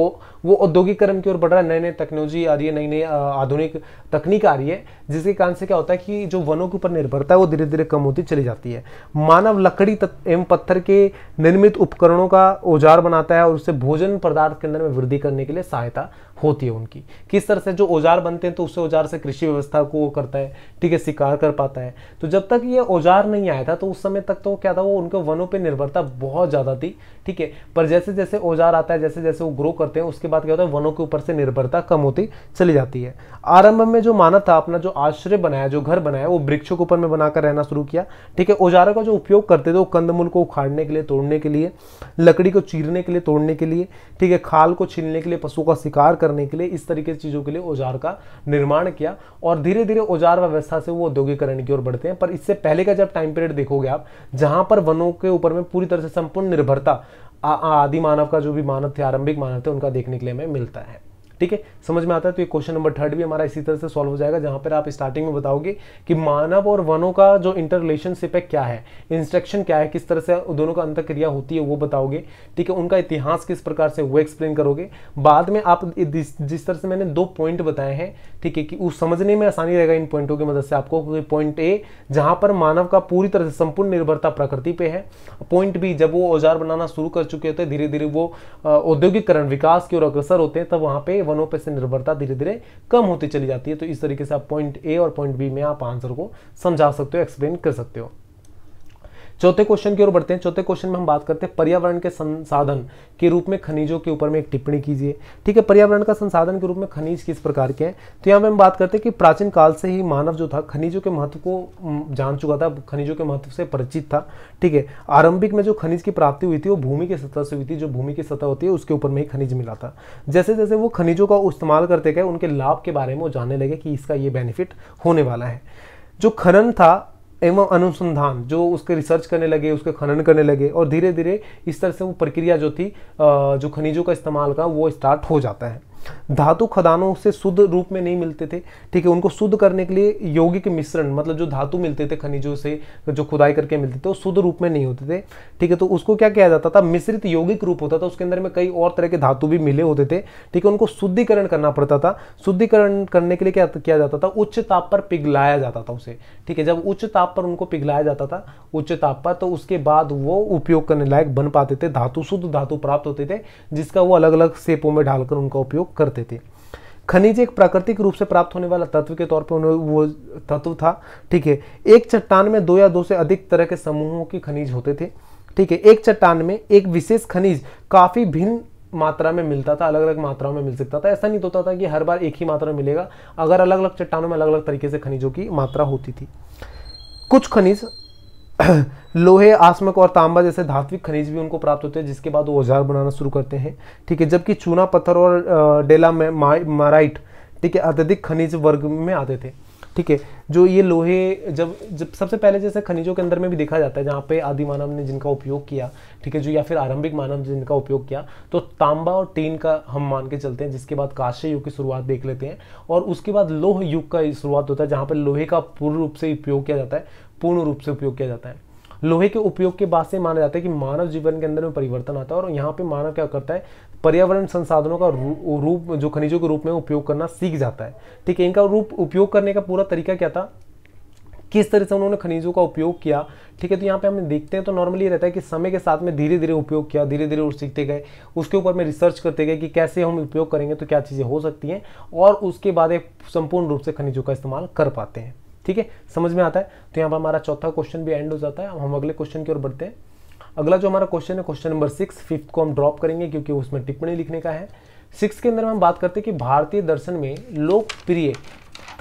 वो औद्योगिकरण की ओर बढ़ रहा है नई नई टेक्नोलॉजी आ रही है नई नई आधुनिक तकनीक आ रही है जिसके कारण से क्या होता है कि जो वनों के ऊपर निर्भरता है वो धीरे धीरे कम होती चली जाती है मानव लकड़ी लकड़ी एवं पत्थर के निर्मित उपकरणों का औजार बनाता है और उससे भोजन पदार्थ के अंदर में वृद्धि करने के लिए सहायता होती है उनकी किस तरह से जो औजार बनते हैं तो उससे औजार से कृषि व्यवस्था को वो करता है ठीक है शिकार कर पाता है तो जब तक ये औजार नहीं आया था तो उस समय तक तो क्या था वो उनके वनों पर निर्भरता बहुत ज़्यादा थी ठीक है पर जैसे जैसे औजार आता है जैसे जैसे वो ग्रो करते हैं उसके बाद क्या होता है वनों के ऊपर से निर्भरता कम होती चली जाती है आरंभ में जो मानव था अपना जो आश्रय बनाया जो घर बनाया वो वृक्षों के ऊपर में बनाकर रहना शुरू किया ठीक है औजारों का जो उपयोग करते थे वो कंदमूल को उखाड़ने के लिए तोड़ने के लिए लकड़ी को चीरने के लिए तोड़ने के लिए ठीक है खाल को छीनने के लिए पशु का शिकार करने के लिए इस तरीके की चीज़ों के लिए औजार का निर्माण किया और धीरे धीरे औजार व्यवस्था से वो औद्योगिकरण की ओर बढ़ते हैं पर इससे पहले का जब टाइम पीरियड देखोगे आप जहाँ पर वनों के ऊपर में पूरी तरह से संपूर्ण निर्भरता आदि मानव का जो भी मानव थे आरंभिक मानव थे उनका देखने के लिए हमें मिलता है ठीक है समझ में आता है तो ये क्वेश्चन नंबर थर्ड भी हमारा इसी तरह से सॉल्व हो जाएगा जहां पर आप स्टार्टिंग में बताओगे कि मानव और वनों का जो रिलेशनशिप है क्या है इंस्ट्रक्शन क्या है किस तरह से दोनों का अंतर क्रिया होती है वो बताओगे ठीक है उनका इतिहास किस प्रकार से वो एक्सप्लेन करोगे बाद में आप जिस तरह से मैंने दो पॉइंट बताए हैं ठीक है कि उस समझने में आसानी रहेगा इन पॉइंटों की मदद से आपको पॉइंट ए जहां पर मानव का पूरी तरह से संपूर्ण निर्भरता प्रकृति पे है पॉइंट बी जब वो औजार बनाना शुरू कर चुके होते हैं धीरे धीरे वो औद्योगिकरण विकास की ओर अग्रसर होते हैं तब वहाँ पे वनों पर से निर्भरता धीरे धीरे कम होती चली जाती है तो इस तरीके से आप पॉइंट ए और पॉइंट बी में आप आंसर को समझा सकते हो एक्सप्लेन कर सकते हो चौथे क्वेश्चन की ओर बढ़ते हैं चौथे क्वेश्चन में हम बात करते हैं पर्यावरण के संसाधन के रूप में खनिजों के ऊपर में एक टिप्पणी कीजिए ठीक है पर्यावरण का संसाधन के रूप में खनिज किस प्रकार के हैं तो यहाँ पर हम बात करते हैं कि प्राचीन काल से ही मानव जो था खनिजों के महत्व को जान चुका था खनिजों के महत्व से परिचित था ठीक है आरंभिक में जो खनिज की प्राप्ति हुई थी वो भूमि की सतह से हुई थी जो भूमि की सतह होती है उसके ऊपर में ही खनिज मिला था जैसे जैसे वो खनिजों का इस्तेमाल करते गए उनके लाभ के बारे में वो जानने लगे कि इसका ये बेनिफिट होने वाला है जो खनन था एवं अनुसंधान जो उसके रिसर्च करने लगे उसके खनन करने लगे और धीरे धीरे इस तरह से वो प्रक्रिया जो थी जो खनिजों का इस्तेमाल का वो स्टार्ट हो जाता है धातु खदानों से शुद्ध रूप में नहीं मिलते थे ठीक है उनको शुद्ध करने के लिए यौगिक मिश्रण मतलब जो धातु मिलते थे खनिजों से जो खुदाई करके मिलते थे वो शुद्ध रूप में नहीं होते थे ठीक है तो उसको क्या किया जाता था मिश्रित यौगिक रूप होता था उसके अंदर में कई और तरह के धातु भी मिले होते थे ठीक है उनको शुद्धिकरण करना पड़ता था शुद्धिकरण करने के लिए क्या किया जाता था उच्च ताप पर पिघलाया जाता था उसे ठीक है जब उच्च ताप पर उनको पिघलाया जाता था उच्च ताप पर तो उसके बाद वो उपयोग करने लायक बन पाते थे धातु शुद्ध धातु प्राप्त होते थे जिसका वो अलग अलग सेपों में ढालकर उनका उपयोग करते थे खनिज एक प्राकृतिक रूप से प्राप्त होने वाला तत्व के तौर पर उन्हें वो तत्व था ठीक है एक चट्टान में दो या दो से अधिक तरह के समूहों के खनिज होते थे ठीक है एक चट्टान में एक विशेष खनिज काफ़ी भिन्न मात्रा में मिलता था अलग अलग मात्राओं में मिल सकता था ऐसा नहीं होता था कि हर बार एक ही मात्रा में मिलेगा अगर अलग अलग चट्टानों में अलग अलग तरीके से खनिजों की मात्रा होती थी कुछ खनिज लोहे आसमक और तांबा जैसे धात्विक खनिज भी उनको प्राप्त होते हैं जिसके बाद वो औजार बनाना शुरू करते हैं ठीक है जबकि चूना पत्थर और डेला में माराइट ठीक है अत्यधिक खनिज वर्ग में आते थे ठीक है जो ये लोहे जब जब सबसे पहले जैसे खनिजों के अंदर में भी देखा जाता है जहाँ पे आदि मानव ने जिनका उपयोग किया ठीक है जो या फिर आरंभिक मानव जिनका उपयोग किया तो तांबा और टीन का हम मान के चलते हैं जिसके बाद काश्य युग की शुरुआत देख लेते हैं और उसके बाद लोह युग का शुरुआत होता है जहाँ पर लोहे का पूर्ण रूप से उपयोग किया जाता है पूर्ण रूप से उपयोग किया जाता है लोहे के उपयोग के बाद से माना जाता है कि मानव जीवन के अंदर में परिवर्तन आता है और यहाँ पे मानव क्या करता है पर्यावरण संसाधनों का रूप जो खनिजों के रूप में उपयोग करना सीख जाता है ठीक है इनका रूप उपयोग करने का पूरा तरीका क्या था किस तरह से उन्होंने खनिजों का उपयोग किया ठीक है तो यहाँ पे हम देखते हैं तो नॉर्मली रहता है कि समय के साथ में धीरे धीरे उपयोग किया धीरे धीरे और सीखते गए उसके ऊपर में रिसर्च करते गए कि कैसे हम उपयोग करेंगे तो क्या चीज़ें हो सकती हैं और उसके बाद एक संपूर्ण रूप से खनिजों का इस्तेमाल कर पाते हैं ठीक है समझ में आता है तो यहाँ पर हमारा चौथा क्वेश्चन भी एंड हो जाता है हम अगले क्वेश्चन की ओर बढ़ते हैं अगला जो हमारा क्वेश्चन है क्वेश्चन नंबर सिक्स फिफ्थ को हम ड्रॉप करेंगे क्योंकि उसमें टिप्पणी लिखने का है सिक्स के अंदर हम बात करते हैं कि भारतीय दर्शन में लोकप्रिय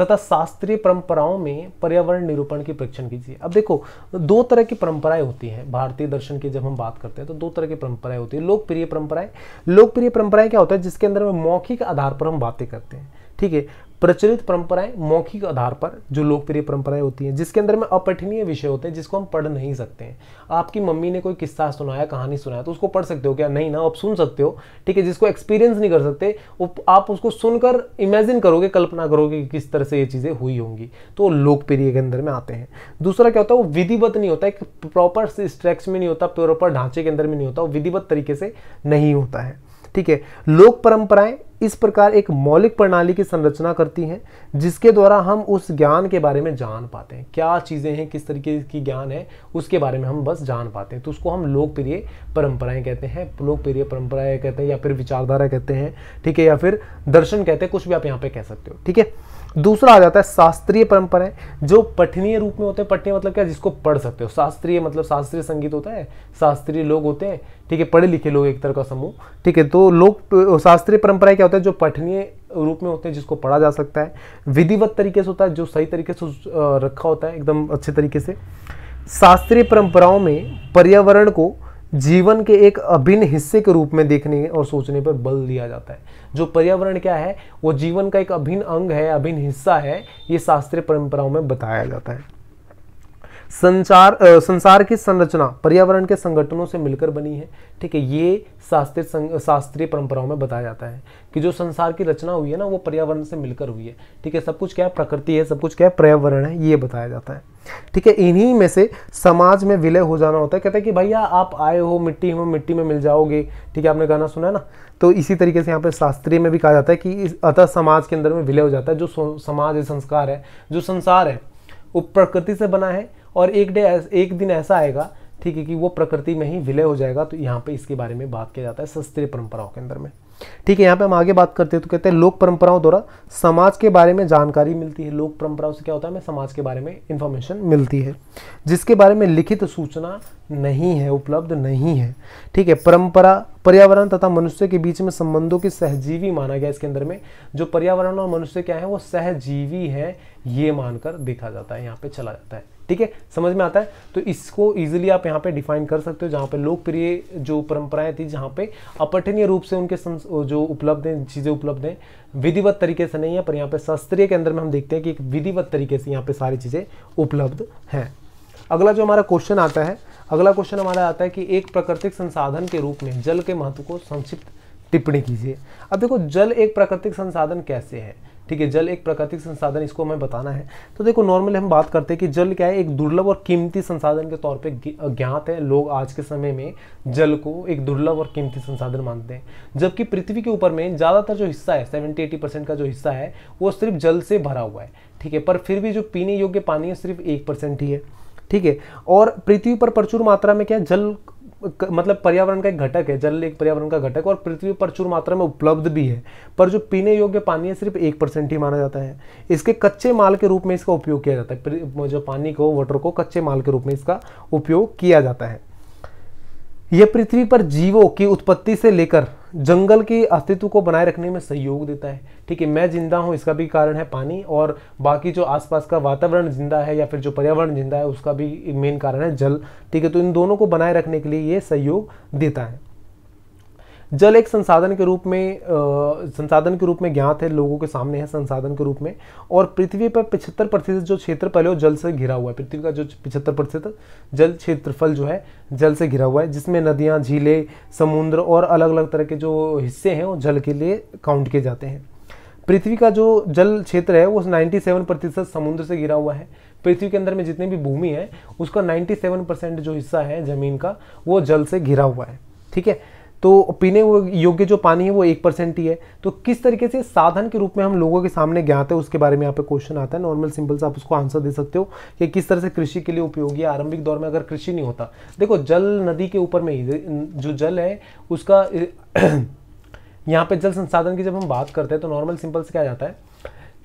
तथा शास्त्रीय परंपराओं में पर्यावरण निरूपण की परीक्षण कीजिए अब देखो दो तरह की परंपराएं होती हैं भारतीय दर्शन की जब हम बात करते हैं तो दो तरह की परंपराएं होती है लोकप्रिय परंपराएं लोकप्रिय परंपराएं क्या होता है जिसके अंदर में मौखिक आधार पर हम बातें करते हैं ठीक है प्रचलित परंपराएं मौखिक आधार पर जो लोकप्रिय परंपराएं होती हैं जिसके अंदर में अपठनीय विषय होते हैं जिसको हम पढ़ नहीं सकते हैं आपकी मम्मी ने कोई किस्सा सुनाया कहानी सुनाया तो उसको पढ़ सकते हो क्या नहीं ना आप सुन सकते हो ठीक है जिसको एक्सपीरियंस नहीं कर सकते आप उसको सुनकर इमेजिन करोगे कल्पना करोगे कि किस तरह से ये चीज़ें हुई होंगी तो लोकप्रिय के अंदर में आते हैं दूसरा क्या होता है वो विधिवत नहीं होता एक प्रॉपर स्ट्रेक्स में नहीं होता प्रॉपर ढांचे के अंदर में नहीं होता वो विधिवत तरीके से नहीं होता है ठीक है लोक परंपराएं इस प्रकार एक मौलिक प्रणाली की संरचना करती हैं जिसके द्वारा हम उस ज्ञान के बारे में जान पाते हैं क्या चीज़ें हैं किस तरीके की ज्ञान है उसके बारे में हम बस जान पाते हैं तो उसको हम लोकप्रिय परंपराएं कहते हैं लोकप्रिय परंपराएं कहते हैं या फिर विचारधारा कहते हैं ठीक है या फिर दर्शन कहते हैं कुछ भी आप यहां पर कह सकते हो ठीक है दूसरा आ जाता है शास्त्रीय परंपराएं जो पठनीय रूप में होते हैं पठनीय मतलब क्या जिसको पढ़ सकते हो शास्त्रीय मतलब शास्त्रीय संगीत होता है शास्त्रीय लोग होते हैं ठीक है पढ़े लिखे लोग एक तरह का समूह ठीक है तो लोग शास्त्रीय परंपराएं क्या होता है जो पठनीय रूप में होते हैं जिसको पढ़ा जा सकता है विधिवत तरीके से होता है जो सही तरीके से रखा होता है एकदम अच्छे तरीके से शास्त्रीय परंपराओं में पर्यावरण को जीवन के एक अभिन्न हिस्से के रूप में देखने और सोचने पर बल दिया जाता है जो पर्यावरण क्या है वो जीवन का एक अभिन्न अंग है अभिन्न हिस्सा है ये शास्त्रीय परंपराओं में बताया जाता है संचार संसार की संरचना पर्यावरण के संगठनों से मिलकर बनी है ठीक है ये शास्त्रीय शास्त्रीय परंपराओं में बताया जाता है कि जो संसार की रचना हुई है ना वो पर्यावरण से मिलकर हुई है ठीक है सब कुछ क्या है प्रकृति है सब कुछ क्या है पर्यावरण है ये बताया जाता है ठीक है इन्हीं में से समाज में विलय हो जाना होता है कहते हैं कि भैया आप आए हो मिट्टी हो मिट्टी में मिल जाओगे ठीक है आपने गाना सुना है ना तो इसी तरीके से यहाँ पे शास्त्रीय में भी कहा जाता है कि अतः समाज के अंदर में विलय हो जाता है जो समाज है संस्कार है जो संसार है वो प्रकृति से बना है और एक डे एक दिन ऐसा आएगा ठीक है कि वो प्रकृति में ही विलय हो जाएगा तो यहाँ पे इसके बारे में बात किया जाता है शस्त्रीय परंपराओं के अंदर में ठीक है यहाँ पे हम आगे बात करते हैं तो कहते हैं लोक परंपराओं द्वारा समाज के बारे में जानकारी मिलती है लोक परंपराओं से क्या होता है हमें समाज के बारे में इंफॉर्मेशन मिलती है जिसके बारे में लिखित सूचना नहीं है उपलब्ध नहीं है ठीक है परंपरा पर्यावरण तथा मनुष्य के बीच में संबंधों की सहजीवी माना गया इसके अंदर में जो पर्यावरण और मनुष्य क्या है वो सहजीवी है ये मानकर देखा जाता है यहाँ पे चला जाता है ठीक है समझ में आता है तो इसको इजीली आप यहाँ पे डिफाइन कर सकते हो जहाँ पे लोकप्रिय जो परंपराएं थी जहाँ पे अपठनीय रूप से उनके जो उपलब्ध हैं चीज़ें उपलब्ध हैं विधिवत तरीके से नहीं है पर यहाँ पे शास्त्रीय के अंदर में हम देखते हैं कि एक विधिवत तरीके से यहाँ पे सारी चीज़ें उपलब्ध हैं अगला जो हमारा क्वेश्चन आता है अगला क्वेश्चन हमारा आता है कि एक प्राकृतिक संसाधन के रूप में जल के महत्व को संक्षिप्त टिप्पणी कीजिए अब देखो जल एक प्राकृतिक संसाधन कैसे है ठीक है जल एक प्राकृतिक संसाधन इसको हमें बताना है तो देखो नॉर्मली हम बात करते हैं कि जल क्या है एक दुर्लभ और कीमती संसाधन के तौर पर ज्ञात है लोग आज के समय में जल को एक दुर्लभ और कीमती संसाधन मानते हैं जबकि पृथ्वी के ऊपर में ज़्यादातर जो हिस्सा है सेवेंटी एटी परसेंट का जो हिस्सा है वो सिर्फ जल से भरा हुआ है ठीक है पर फिर भी जो पीने योग्य पानी है सिर्फ एक परसेंट ही है ठीक है और पृथ्वी पर प्रचुर मात्रा में क्या जल मतलब पर्यावरण का एक घटक है जल एक पर्यावरण का घटक और पृथ्वी प्रचुर मात्रा में उपलब्ध भी है पर जो पीने योग्य पानी है सिर्फ एक परसेंट ही माना जाता है इसके कच्चे माल के रूप में इसका उपयोग किया जाता है जो पानी को वाटर को कच्चे माल के रूप में इसका उपयोग किया जाता है यह पृथ्वी पर जीवों की उत्पत्ति से लेकर जंगल के अस्तित्व को बनाए रखने में सहयोग देता है ठीक है मैं जिंदा हूँ इसका भी कारण है पानी और बाकी जो आसपास का वातावरण जिंदा है या फिर जो पर्यावरण जिंदा है उसका भी मेन कारण है जल ठीक है तो इन दोनों को बनाए रखने के लिए ये सहयोग देता है जल एक संसाधन के रूप में आ, संसाधन के रूप में ज्ञात है लोगों के सामने है संसाधन के रूप में और पृथ्वी पर पिछहत्तर प्रतिशत जो क्षेत्र पहले वो जल से घिरा हुआ है पृथ्वी का जो पिछहत्तर प्रतिशत जल क्षेत्रफल जो है जल से घिरा हुआ है जिसमें नदियाँ झीलें समुद्र और अलग अलग तरह के जो हिस्से हैं वो जल के लिए काउंट किए जाते हैं पृथ्वी का जो जल क्षेत्र है वो 97 प्रतिशत समुद्र से घिरा हुआ है पृथ्वी के अंदर में जितनी भी भूमि है उसका 97 परसेंट जो हिस्सा है जमीन का वो जल से घिरा हुआ है ठीक है तो पीने योग्य जो पानी है वो एक परसेंट ही है तो किस तरीके से साधन के रूप में हम लोगों के सामने ज्ञात है उसके बारे में यहाँ पे क्वेश्चन आता है नॉर्मल सिंपल से आप उसको आंसर दे सकते हो कि किस तरह से कृषि के लिए उपयोगी है आरंभिक दौर में अगर कृषि नहीं होता देखो जल नदी के ऊपर में ही जो जल है उसका यहाँ पे जल संसाधन की जब हम बात करते हैं तो नॉर्मल सिंपल से क्या जाता है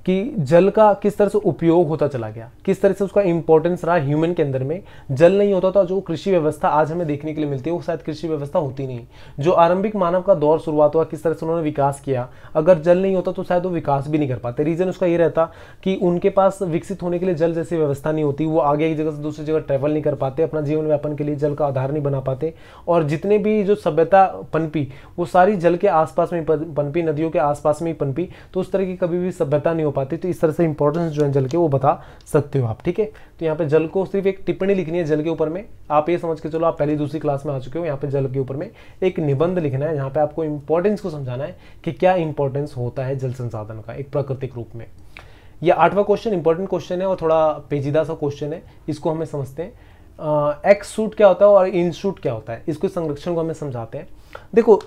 कि जल का किस तरह से उपयोग होता चला गया किस तरह से उसका इंपॉर्टेंस रहा ह्यूमन के अंदर में जल नहीं होता तो जो कृषि व्यवस्था आज हमें देखने के लिए मिलती है वो शायद कृषि व्यवस्था होती नहीं जो आरंभिक मानव का दौर शुरुआत हुआ किस तरह से उन्होंने विकास किया अगर जल नहीं होता तो शायद वो विकास भी नहीं कर पाते रीजन उसका ये रहता कि उनके पास विकसित होने के लिए जल जैसी व्यवस्था नहीं होती वो आगे एक जगह से दूसरी जगह ट्रैवल नहीं कर पाते अपना जीवन व्यापन के लिए जल का आधार नहीं बना पाते और जितने भी जो सभ्यता पनपी वो सारी जल के आसपास में पनपी नदियों के आसपास में ही पनपी तो उस तरह की कभी भी सभ्यता नहीं हो पाते तो इस तरह से इंपॉर्टेंस जो है जल के वो बता सकते हो आप ठीक है तो यहाँ पे जल को सिर्फ एक टिप्पणी लिखनी है जल के ऊपर में आप ये समझ के चलो आप पहली दूसरी क्लास में आ चुके हो यहाँ पे जल के ऊपर में एक निबंध लिखना है जहाँ पे आपको इंपॉर्टेंस को समझाना है कि क्या इंपॉर्टेंस होता है जल संसाधन का एक प्राकृतिक रूप में यह आठवां क्वेश्चन इंपॉर्टेंट क्वेश्चन है और थोड़ा पेचीदा सा क्वेश्चन है इसको हमें समझते हैं एक्स सूट क्या होता है और इन सूट क्या होता है इसको संरक्षण को हमें समझाते हैं देखो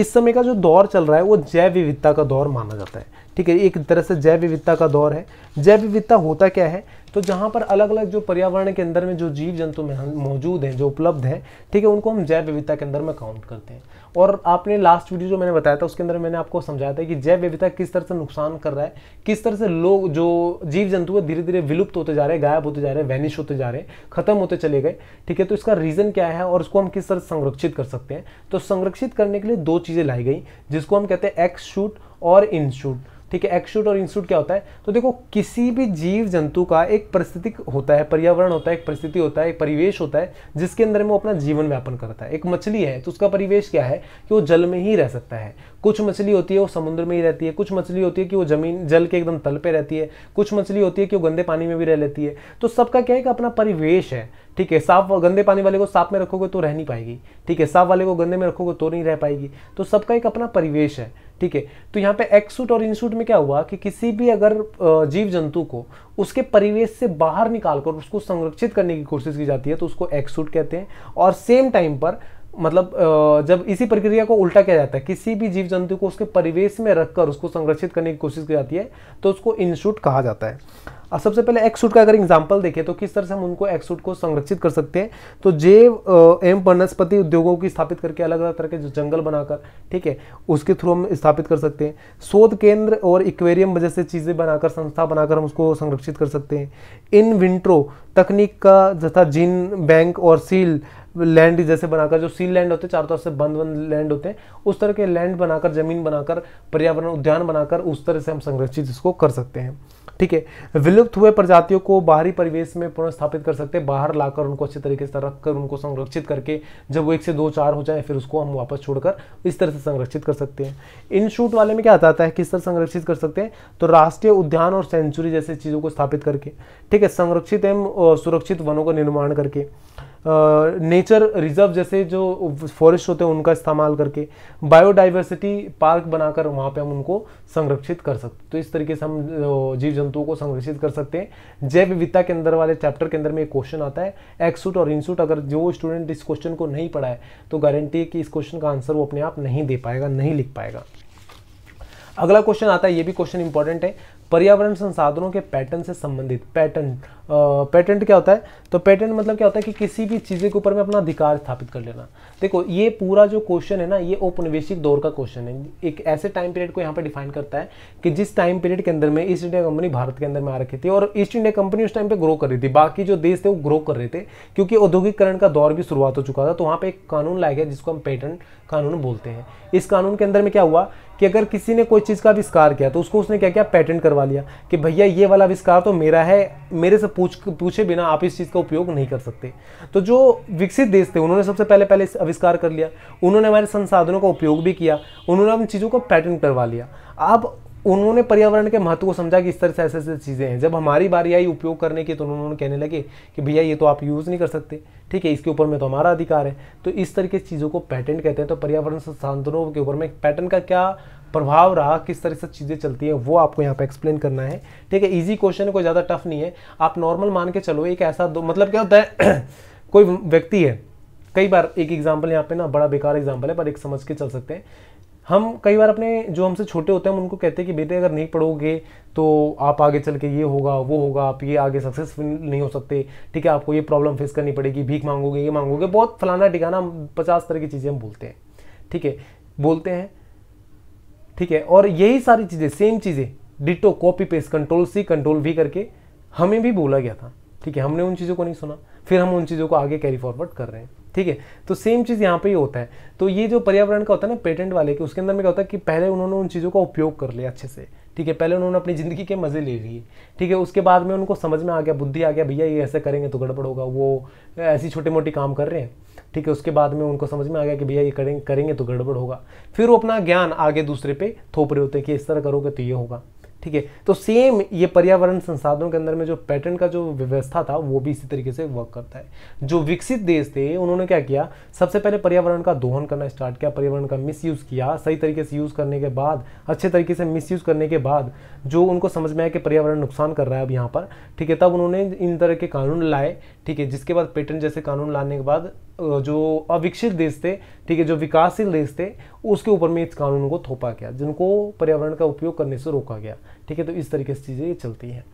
इस समय का जो दौर चल रहा है वो जैव विविधता का दौर माना जाता है ठीक है एक तरह से जैव विविधता का दौर है जैव विविधता होता क्या है तो जहाँ पर अलग अलग जो पर्यावरण के अंदर में जो जीव जंतु मौजूद हैं जो उपलब्ध हैं ठीक है उनको हम जैव विविधता के अंदर में काउंट करते हैं और आपने लास्ट वीडियो जो मैंने बताया था उसके अंदर मैंने आपको समझाया था कि जैव विविधता किस तरह से नुकसान कर रहा है किस तरह से लोग जो जीव जंतु है धीरे धीरे विलुप्त होते जा रहे हैं गायब होते जा रहे हैं वैनिश होते जा रहे हैं खत्म होते चले गए ठीक है तो इसका रीज़न क्या है और उसको हम किस तरह संरक्षित कर सकते हैं तो संरक्षित करने के लिए दो चीज़ें लाई गई जिसको हम कहते हैं एक्स शूट और इन शूट ठीक है एक्सूट और इंसूट क्या होता है तो देखो किसी भी जीव जंतु का एक परिस्थिति होता है पर्यावरण होता है एक परिस्थिति होता है एक परिवेश होता है जिसके अंदर में वो अपना जीवन व्यापन करता है एक मछली है तो उसका परिवेश क्या है कि वो जल में ही रह सकता है कुछ मछली होती है वो समुद्र में ही रहती है कुछ मछली होती है कि वो जमीन जल के एकदम तल पर रहती है कुछ मछली होती है कि वो गंदे पानी में भी रह लेती है तो सबका क्या है कि अपना परिवेश है ठीक है साफ गंदे पानी वाले को साफ में रखोगे तो रह नहीं पाएगी ठीक है साफ वाले को गंदे में रखोगे तो नहीं रह पाएगी तो सबका एक अपना परिवेश है ठीक है तो यहाँ पे एक्सूट और इंसूट में क्या हुआ कि किसी भी अगर जीव जंतु को उसके परिवेश से बाहर निकालकर उसको संरक्षित करने की कोशिश की जाती है तो उसको एक्सूट कहते हैं और सेम टाइम पर मतलब जब इसी प्रक्रिया को उल्टा किया जाता है किसी भी जीव जंतु को उसके परिवेश में रखकर उसको संरक्षित करने की कोशिश की जाती है तो उसको इंस्टूट कहा जाता है अब सबसे पहले एक्सूट का अगर एग्जाम्पल देखें तो किस तरह से हम उनको एक्सूट को संरक्षित कर सकते हैं तो जैव एम वनस्पति उद्योगों की स्थापित करके अलग अलग तरह के जो जंगल बनाकर ठीक है उसके थ्रू हम स्थापित कर सकते हैं शोध केंद्र और इक्वेरियम जैसे चीज़ें बनाकर संस्था बनाकर हम उसको संरक्षित कर सकते हैं इन विंट्रो तकनीक का तथा जिन बैंक और सील लैंड जैसे बनाकर जो सील लैंड होते हैं चारों तरफ से बंद बंद लैंड होते हैं उस तरह के लैंड बनाकर जमीन बनाकर पर्यावरण उद्यान बनाकर उस तरह से हम संरक्षित इसको कर सकते हैं ठीक है विलुप्त हुए प्रजातियों को बाहरी परिवेश में पुनर्स्थापित कर सकते हैं बाहर लाकर उनको अच्छे तरीके से रख कर उनको संरक्षित करके जब वो एक से दो चार हो जाए फिर उसको हम वापस छोड़कर इस तरह से संरक्षित कर सकते हैं इन शूट वाले में क्या आता है किस तरह संरक्षित कर सकते हैं तो राष्ट्रीय उद्यान और सेंचुरी जैसे चीज़ों को स्थापित करके ठीक है संरक्षित एवं सुरक्षित वनों का निर्माण करके नेचर रिजर्व जैसे जो फॉरेस्ट होते हैं उनका इस्तेमाल करके बायोडाइवर्सिटी पार्क बनाकर वहाँ पे हम उनको संरक्षित कर सकते तो इस तरीके से हम जीव जंतुओं को संरक्षित कर सकते हैं जैव विविधता के अंदर वाले चैप्टर के अंदर में एक क्वेश्चन आता है एक्सूट और इनसूट अगर जो स्टूडेंट इस क्वेश्चन को नहीं पढ़ा है तो गारंटी है कि इस क्वेश्चन का आंसर वो अपने आप नहीं दे पाएगा नहीं लिख पाएगा अगला क्वेश्चन आता है ये भी क्वेश्चन इंपॉर्टेंट है पर्यावरण संसाधनों के पैटर्न से संबंधित पैटर्न पेटेंट क्या होता है तो पेटेंट मतलब क्या होता है कि किसी भी चीज़ के ऊपर में अपना अधिकार स्थापित कर लेना देखो ये पूरा जो क्वेश्चन है ना ये औपनिवेशिक दौर का क्वेश्चन है एक ऐसे टाइम पीरियड को यहाँ पर डिफाइन करता है कि जिस टाइम पीरियड के अंदर में ईस्ट इंडिया कंपनी भारत के अंदर में आ रखी थी और ईस्ट इंडिया कंपनी उस टाइम पर ग्रो कर रही थी बाकी जो देश थे वो ग्रो कर रहे थे क्योंकि औद्योगिकरण का दौर भी शुरुआत हो चुका था तो वहाँ पर एक कानून लाया गया जिसको हम पेटेंट कानून बोलते हैं इस कानून के अंदर में क्या हुआ कि अगर किसी ने कोई चीज़ का आविष्कार किया तो उसको उसने क्या किया पेटेंट करवा लिया कि भैया ये वाला आविष्कार तो मेरा है मेरे से पूछ पूछे बिना आप इस चीज़ का उपयोग नहीं कर सकते तो जो विकसित देश थे उन्होंने सबसे पहले पहले आविष्कार कर लिया उन्होंने हमारे संसाधनों का उपयोग भी किया उन्होंने उन चीज़ों को पैटर्न करवा लिया अब उन्होंने पर्यावरण के महत्व को समझा कि इस तरह से ऐसे ऐसे चीज़ें हैं जब हमारी बारी आई उपयोग करने की तो उन्होंने कहने लगे कि भैया ये तो आप यूज़ नहीं कर सकते ठीक है इसके ऊपर में तो हमारा अधिकार है तो इस तरीके की चीज़ों को पैटेंट कहते हैं तो पर्यावरण संसाधनों के ऊपर में पैटर्न का क्या प्रभाव रहा किस तरह से चीज़ें चलती हैं वो आपको यहाँ पे एक्सप्लेन करना है ठीक है इजी क्वेश्चन है कोई ज़्यादा टफ नहीं है आप नॉर्मल मान के चलो एक ऐसा दो मतलब क्या होता है कोई व्यक्ति है कई बार एक एग्जाम्पल यहाँ पे ना बड़ा बेकार एग्जाम्पल है पर एक समझ के चल सकते हैं हम कई बार अपने जो हमसे छोटे होते हैं हम उनको कहते हैं कि बेटे अगर नहीं पढ़ोगे तो आप आगे चल के ये होगा वो होगा आप ये आगे सक्सेसफुल नहीं हो सकते ठीक है आपको ये प्रॉब्लम फेस करनी पड़ेगी भीख मांगोगे ये मांगोगे बहुत फलाना ठिकाना पचास तरह की चीज़ें हम बोलते हैं ठीक है बोलते हैं ठीक है और यही सारी चीज़ें सेम चीज़ें ditto copy paste control C control V करके हमें भी बोला गया था ठीक है हमने उन चीज़ों को नहीं सुना फिर हम उन चीज़ों को आगे कैरी फॉरवर्ड कर रहे हैं ठीक है तो सेम चीज़ यहाँ पे ही होता है तो ये जो पर्यावरण का होता है ना पेटेंट वाले के उसके अंदर में क्या होता है कि पहले उन्होंने उन चीज़ों का उपयोग कर लिया अच्छे से ठीक है पहले उन्होंने अपनी ज़िंदगी के मज़े ले लिए ठीक है उसके बाद में उनको समझ में आ गया बुद्धि आ गया भैया ये ऐसे करेंगे तो गड़बड़ होगा वो ऐसी छोटे मोटी काम कर रहे हैं ठीक है उसके बाद में उनको समझ में आ गया कि भैया ये करेंगे करेंगे तो गड़बड़ होगा फिर वो अपना ज्ञान आगे दूसरे पे थोप रहे होते हैं कि इस तरह करोगे तो ये होगा ठीक है तो सेम ये पर्यावरण संसाधनों के अंदर में जो पैटर्न का जो व्यवस्था था वो भी इसी तरीके से वर्क करता है जो विकसित देश थे उन्होंने क्या किया सबसे पहले पर्यावरण का दोहन करना स्टार्ट किया पर्यावरण का मिस यूज़ किया सही तरीके से यूज़ करने के बाद अच्छे तरीके से मिस करने के बाद जो उनको समझ में आया कि पर्यावरण नुकसान कर रहा है अब यहाँ पर ठीक है तब उन्होंने इन तरह के कानून लाए ठीक है जिसके बाद पेटेंट जैसे कानून लाने के बाद जो अविकसित देश थे ठीक है जो विकासशील देश थे उसके ऊपर में इस कानून को थोपा गया जिनको पर्यावरण का उपयोग करने से रोका गया ठीक है तो इस तरीके से चीज़ें ये चलती हैं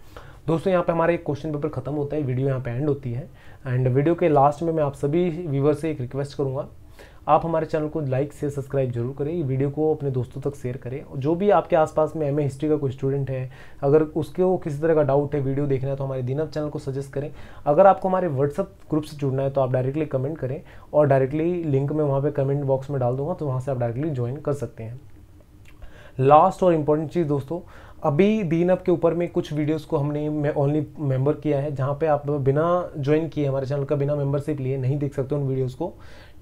दोस्तों यहाँ पे हमारे एक क्वेश्चन पेपर खत्म होता है वीडियो यहाँ पे एंड होती है एंड वीडियो के लास्ट में मैं आप सभी व्यूवर से एक रिक्वेस्ट करूँगा आप हमारे चैनल को लाइक से सब्सक्राइब जरूर करें ये वीडियो को अपने दोस्तों तक शेयर करें और जो भी आपके आसपास में एम हिस्ट्री का कोई स्टूडेंट है अगर उसको किसी तरह का डाउट है वीडियो देखना है तो हमारे दिनअप चैनल को सजेस्ट करें अगर आपको हमारे व्हाट्सअप ग्रुप से जुड़ना है तो आप डायरेक्टली कमेंट करें और डायरेक्टली लिंक में वहाँ पर कमेंट बॉक्स में डाल दूँगा तो वहाँ से आप डायरेक्टली ज्वाइन कर सकते हैं लास्ट और इम्पॉर्टेंट चीज़ दोस्तों अभी दीन अप के ऊपर में कुछ वीडियोस को हमने ओनली मेंबर किया है जहाँ पे आप बिना ज्वाइन किए हमारे चैनल का बिना मेंबरशिप लिए नहीं देख सकते उन वीडियोस को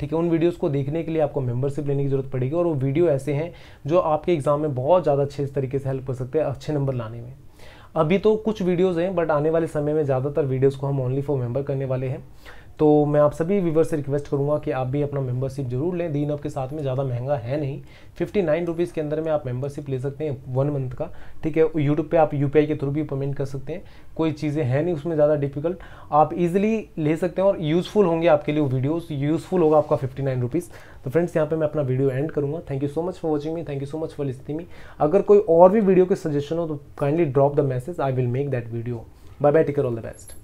ठीक है उन वीडियोस को देखने के लिए आपको मेंबरशिप लेने की जरूरत पड़ेगी और वो वीडियो ऐसे हैं जो आपके एग्ज़ाम में बहुत ज़्यादा अच्छे तरीके से हेल्प कर सकते हैं अच्छे नंबर लाने में अभी तो कुछ वीडियोज़ हैं बट आने वाले समय में ज़्यादातर वीडियोज़ को हम ओनली फॉर मेम्बर करने वाले हैं तो मैं आप सभी व्यूवर से रिक्वेस्ट करूँगा कि आप भी अपना मेंबरशिप जरूर लें दीन आपके साथ में ज़्यादा महंगा है नहीं फिफ्टी नाइन रुपीज़ के अंदर में आप मेंबरशिप ले सकते हैं वन मंथ का ठीक है यूट्यूब पे आप यू के थ्रू भी पेमेंट कर सकते हैं कोई चीज़ें हैं नहीं उसमें ज़्यादा डिफिकल्ट आप इजिली ले सकते हैं और यूज़फुल होंगे आपके लिए वीडियोज़ यूज़फुल होगा आपका फिफ्टी नाइन रुपीज़ तो फ्रेंड्स यहाँ पर मैं अपना वीडियो एंड करूँगा thank you so much for watching me thank you so much for listing me अगर कोई और भी वीडियो के सजेशन हो तो kindly drop the message I will make that video bye bye take care all the best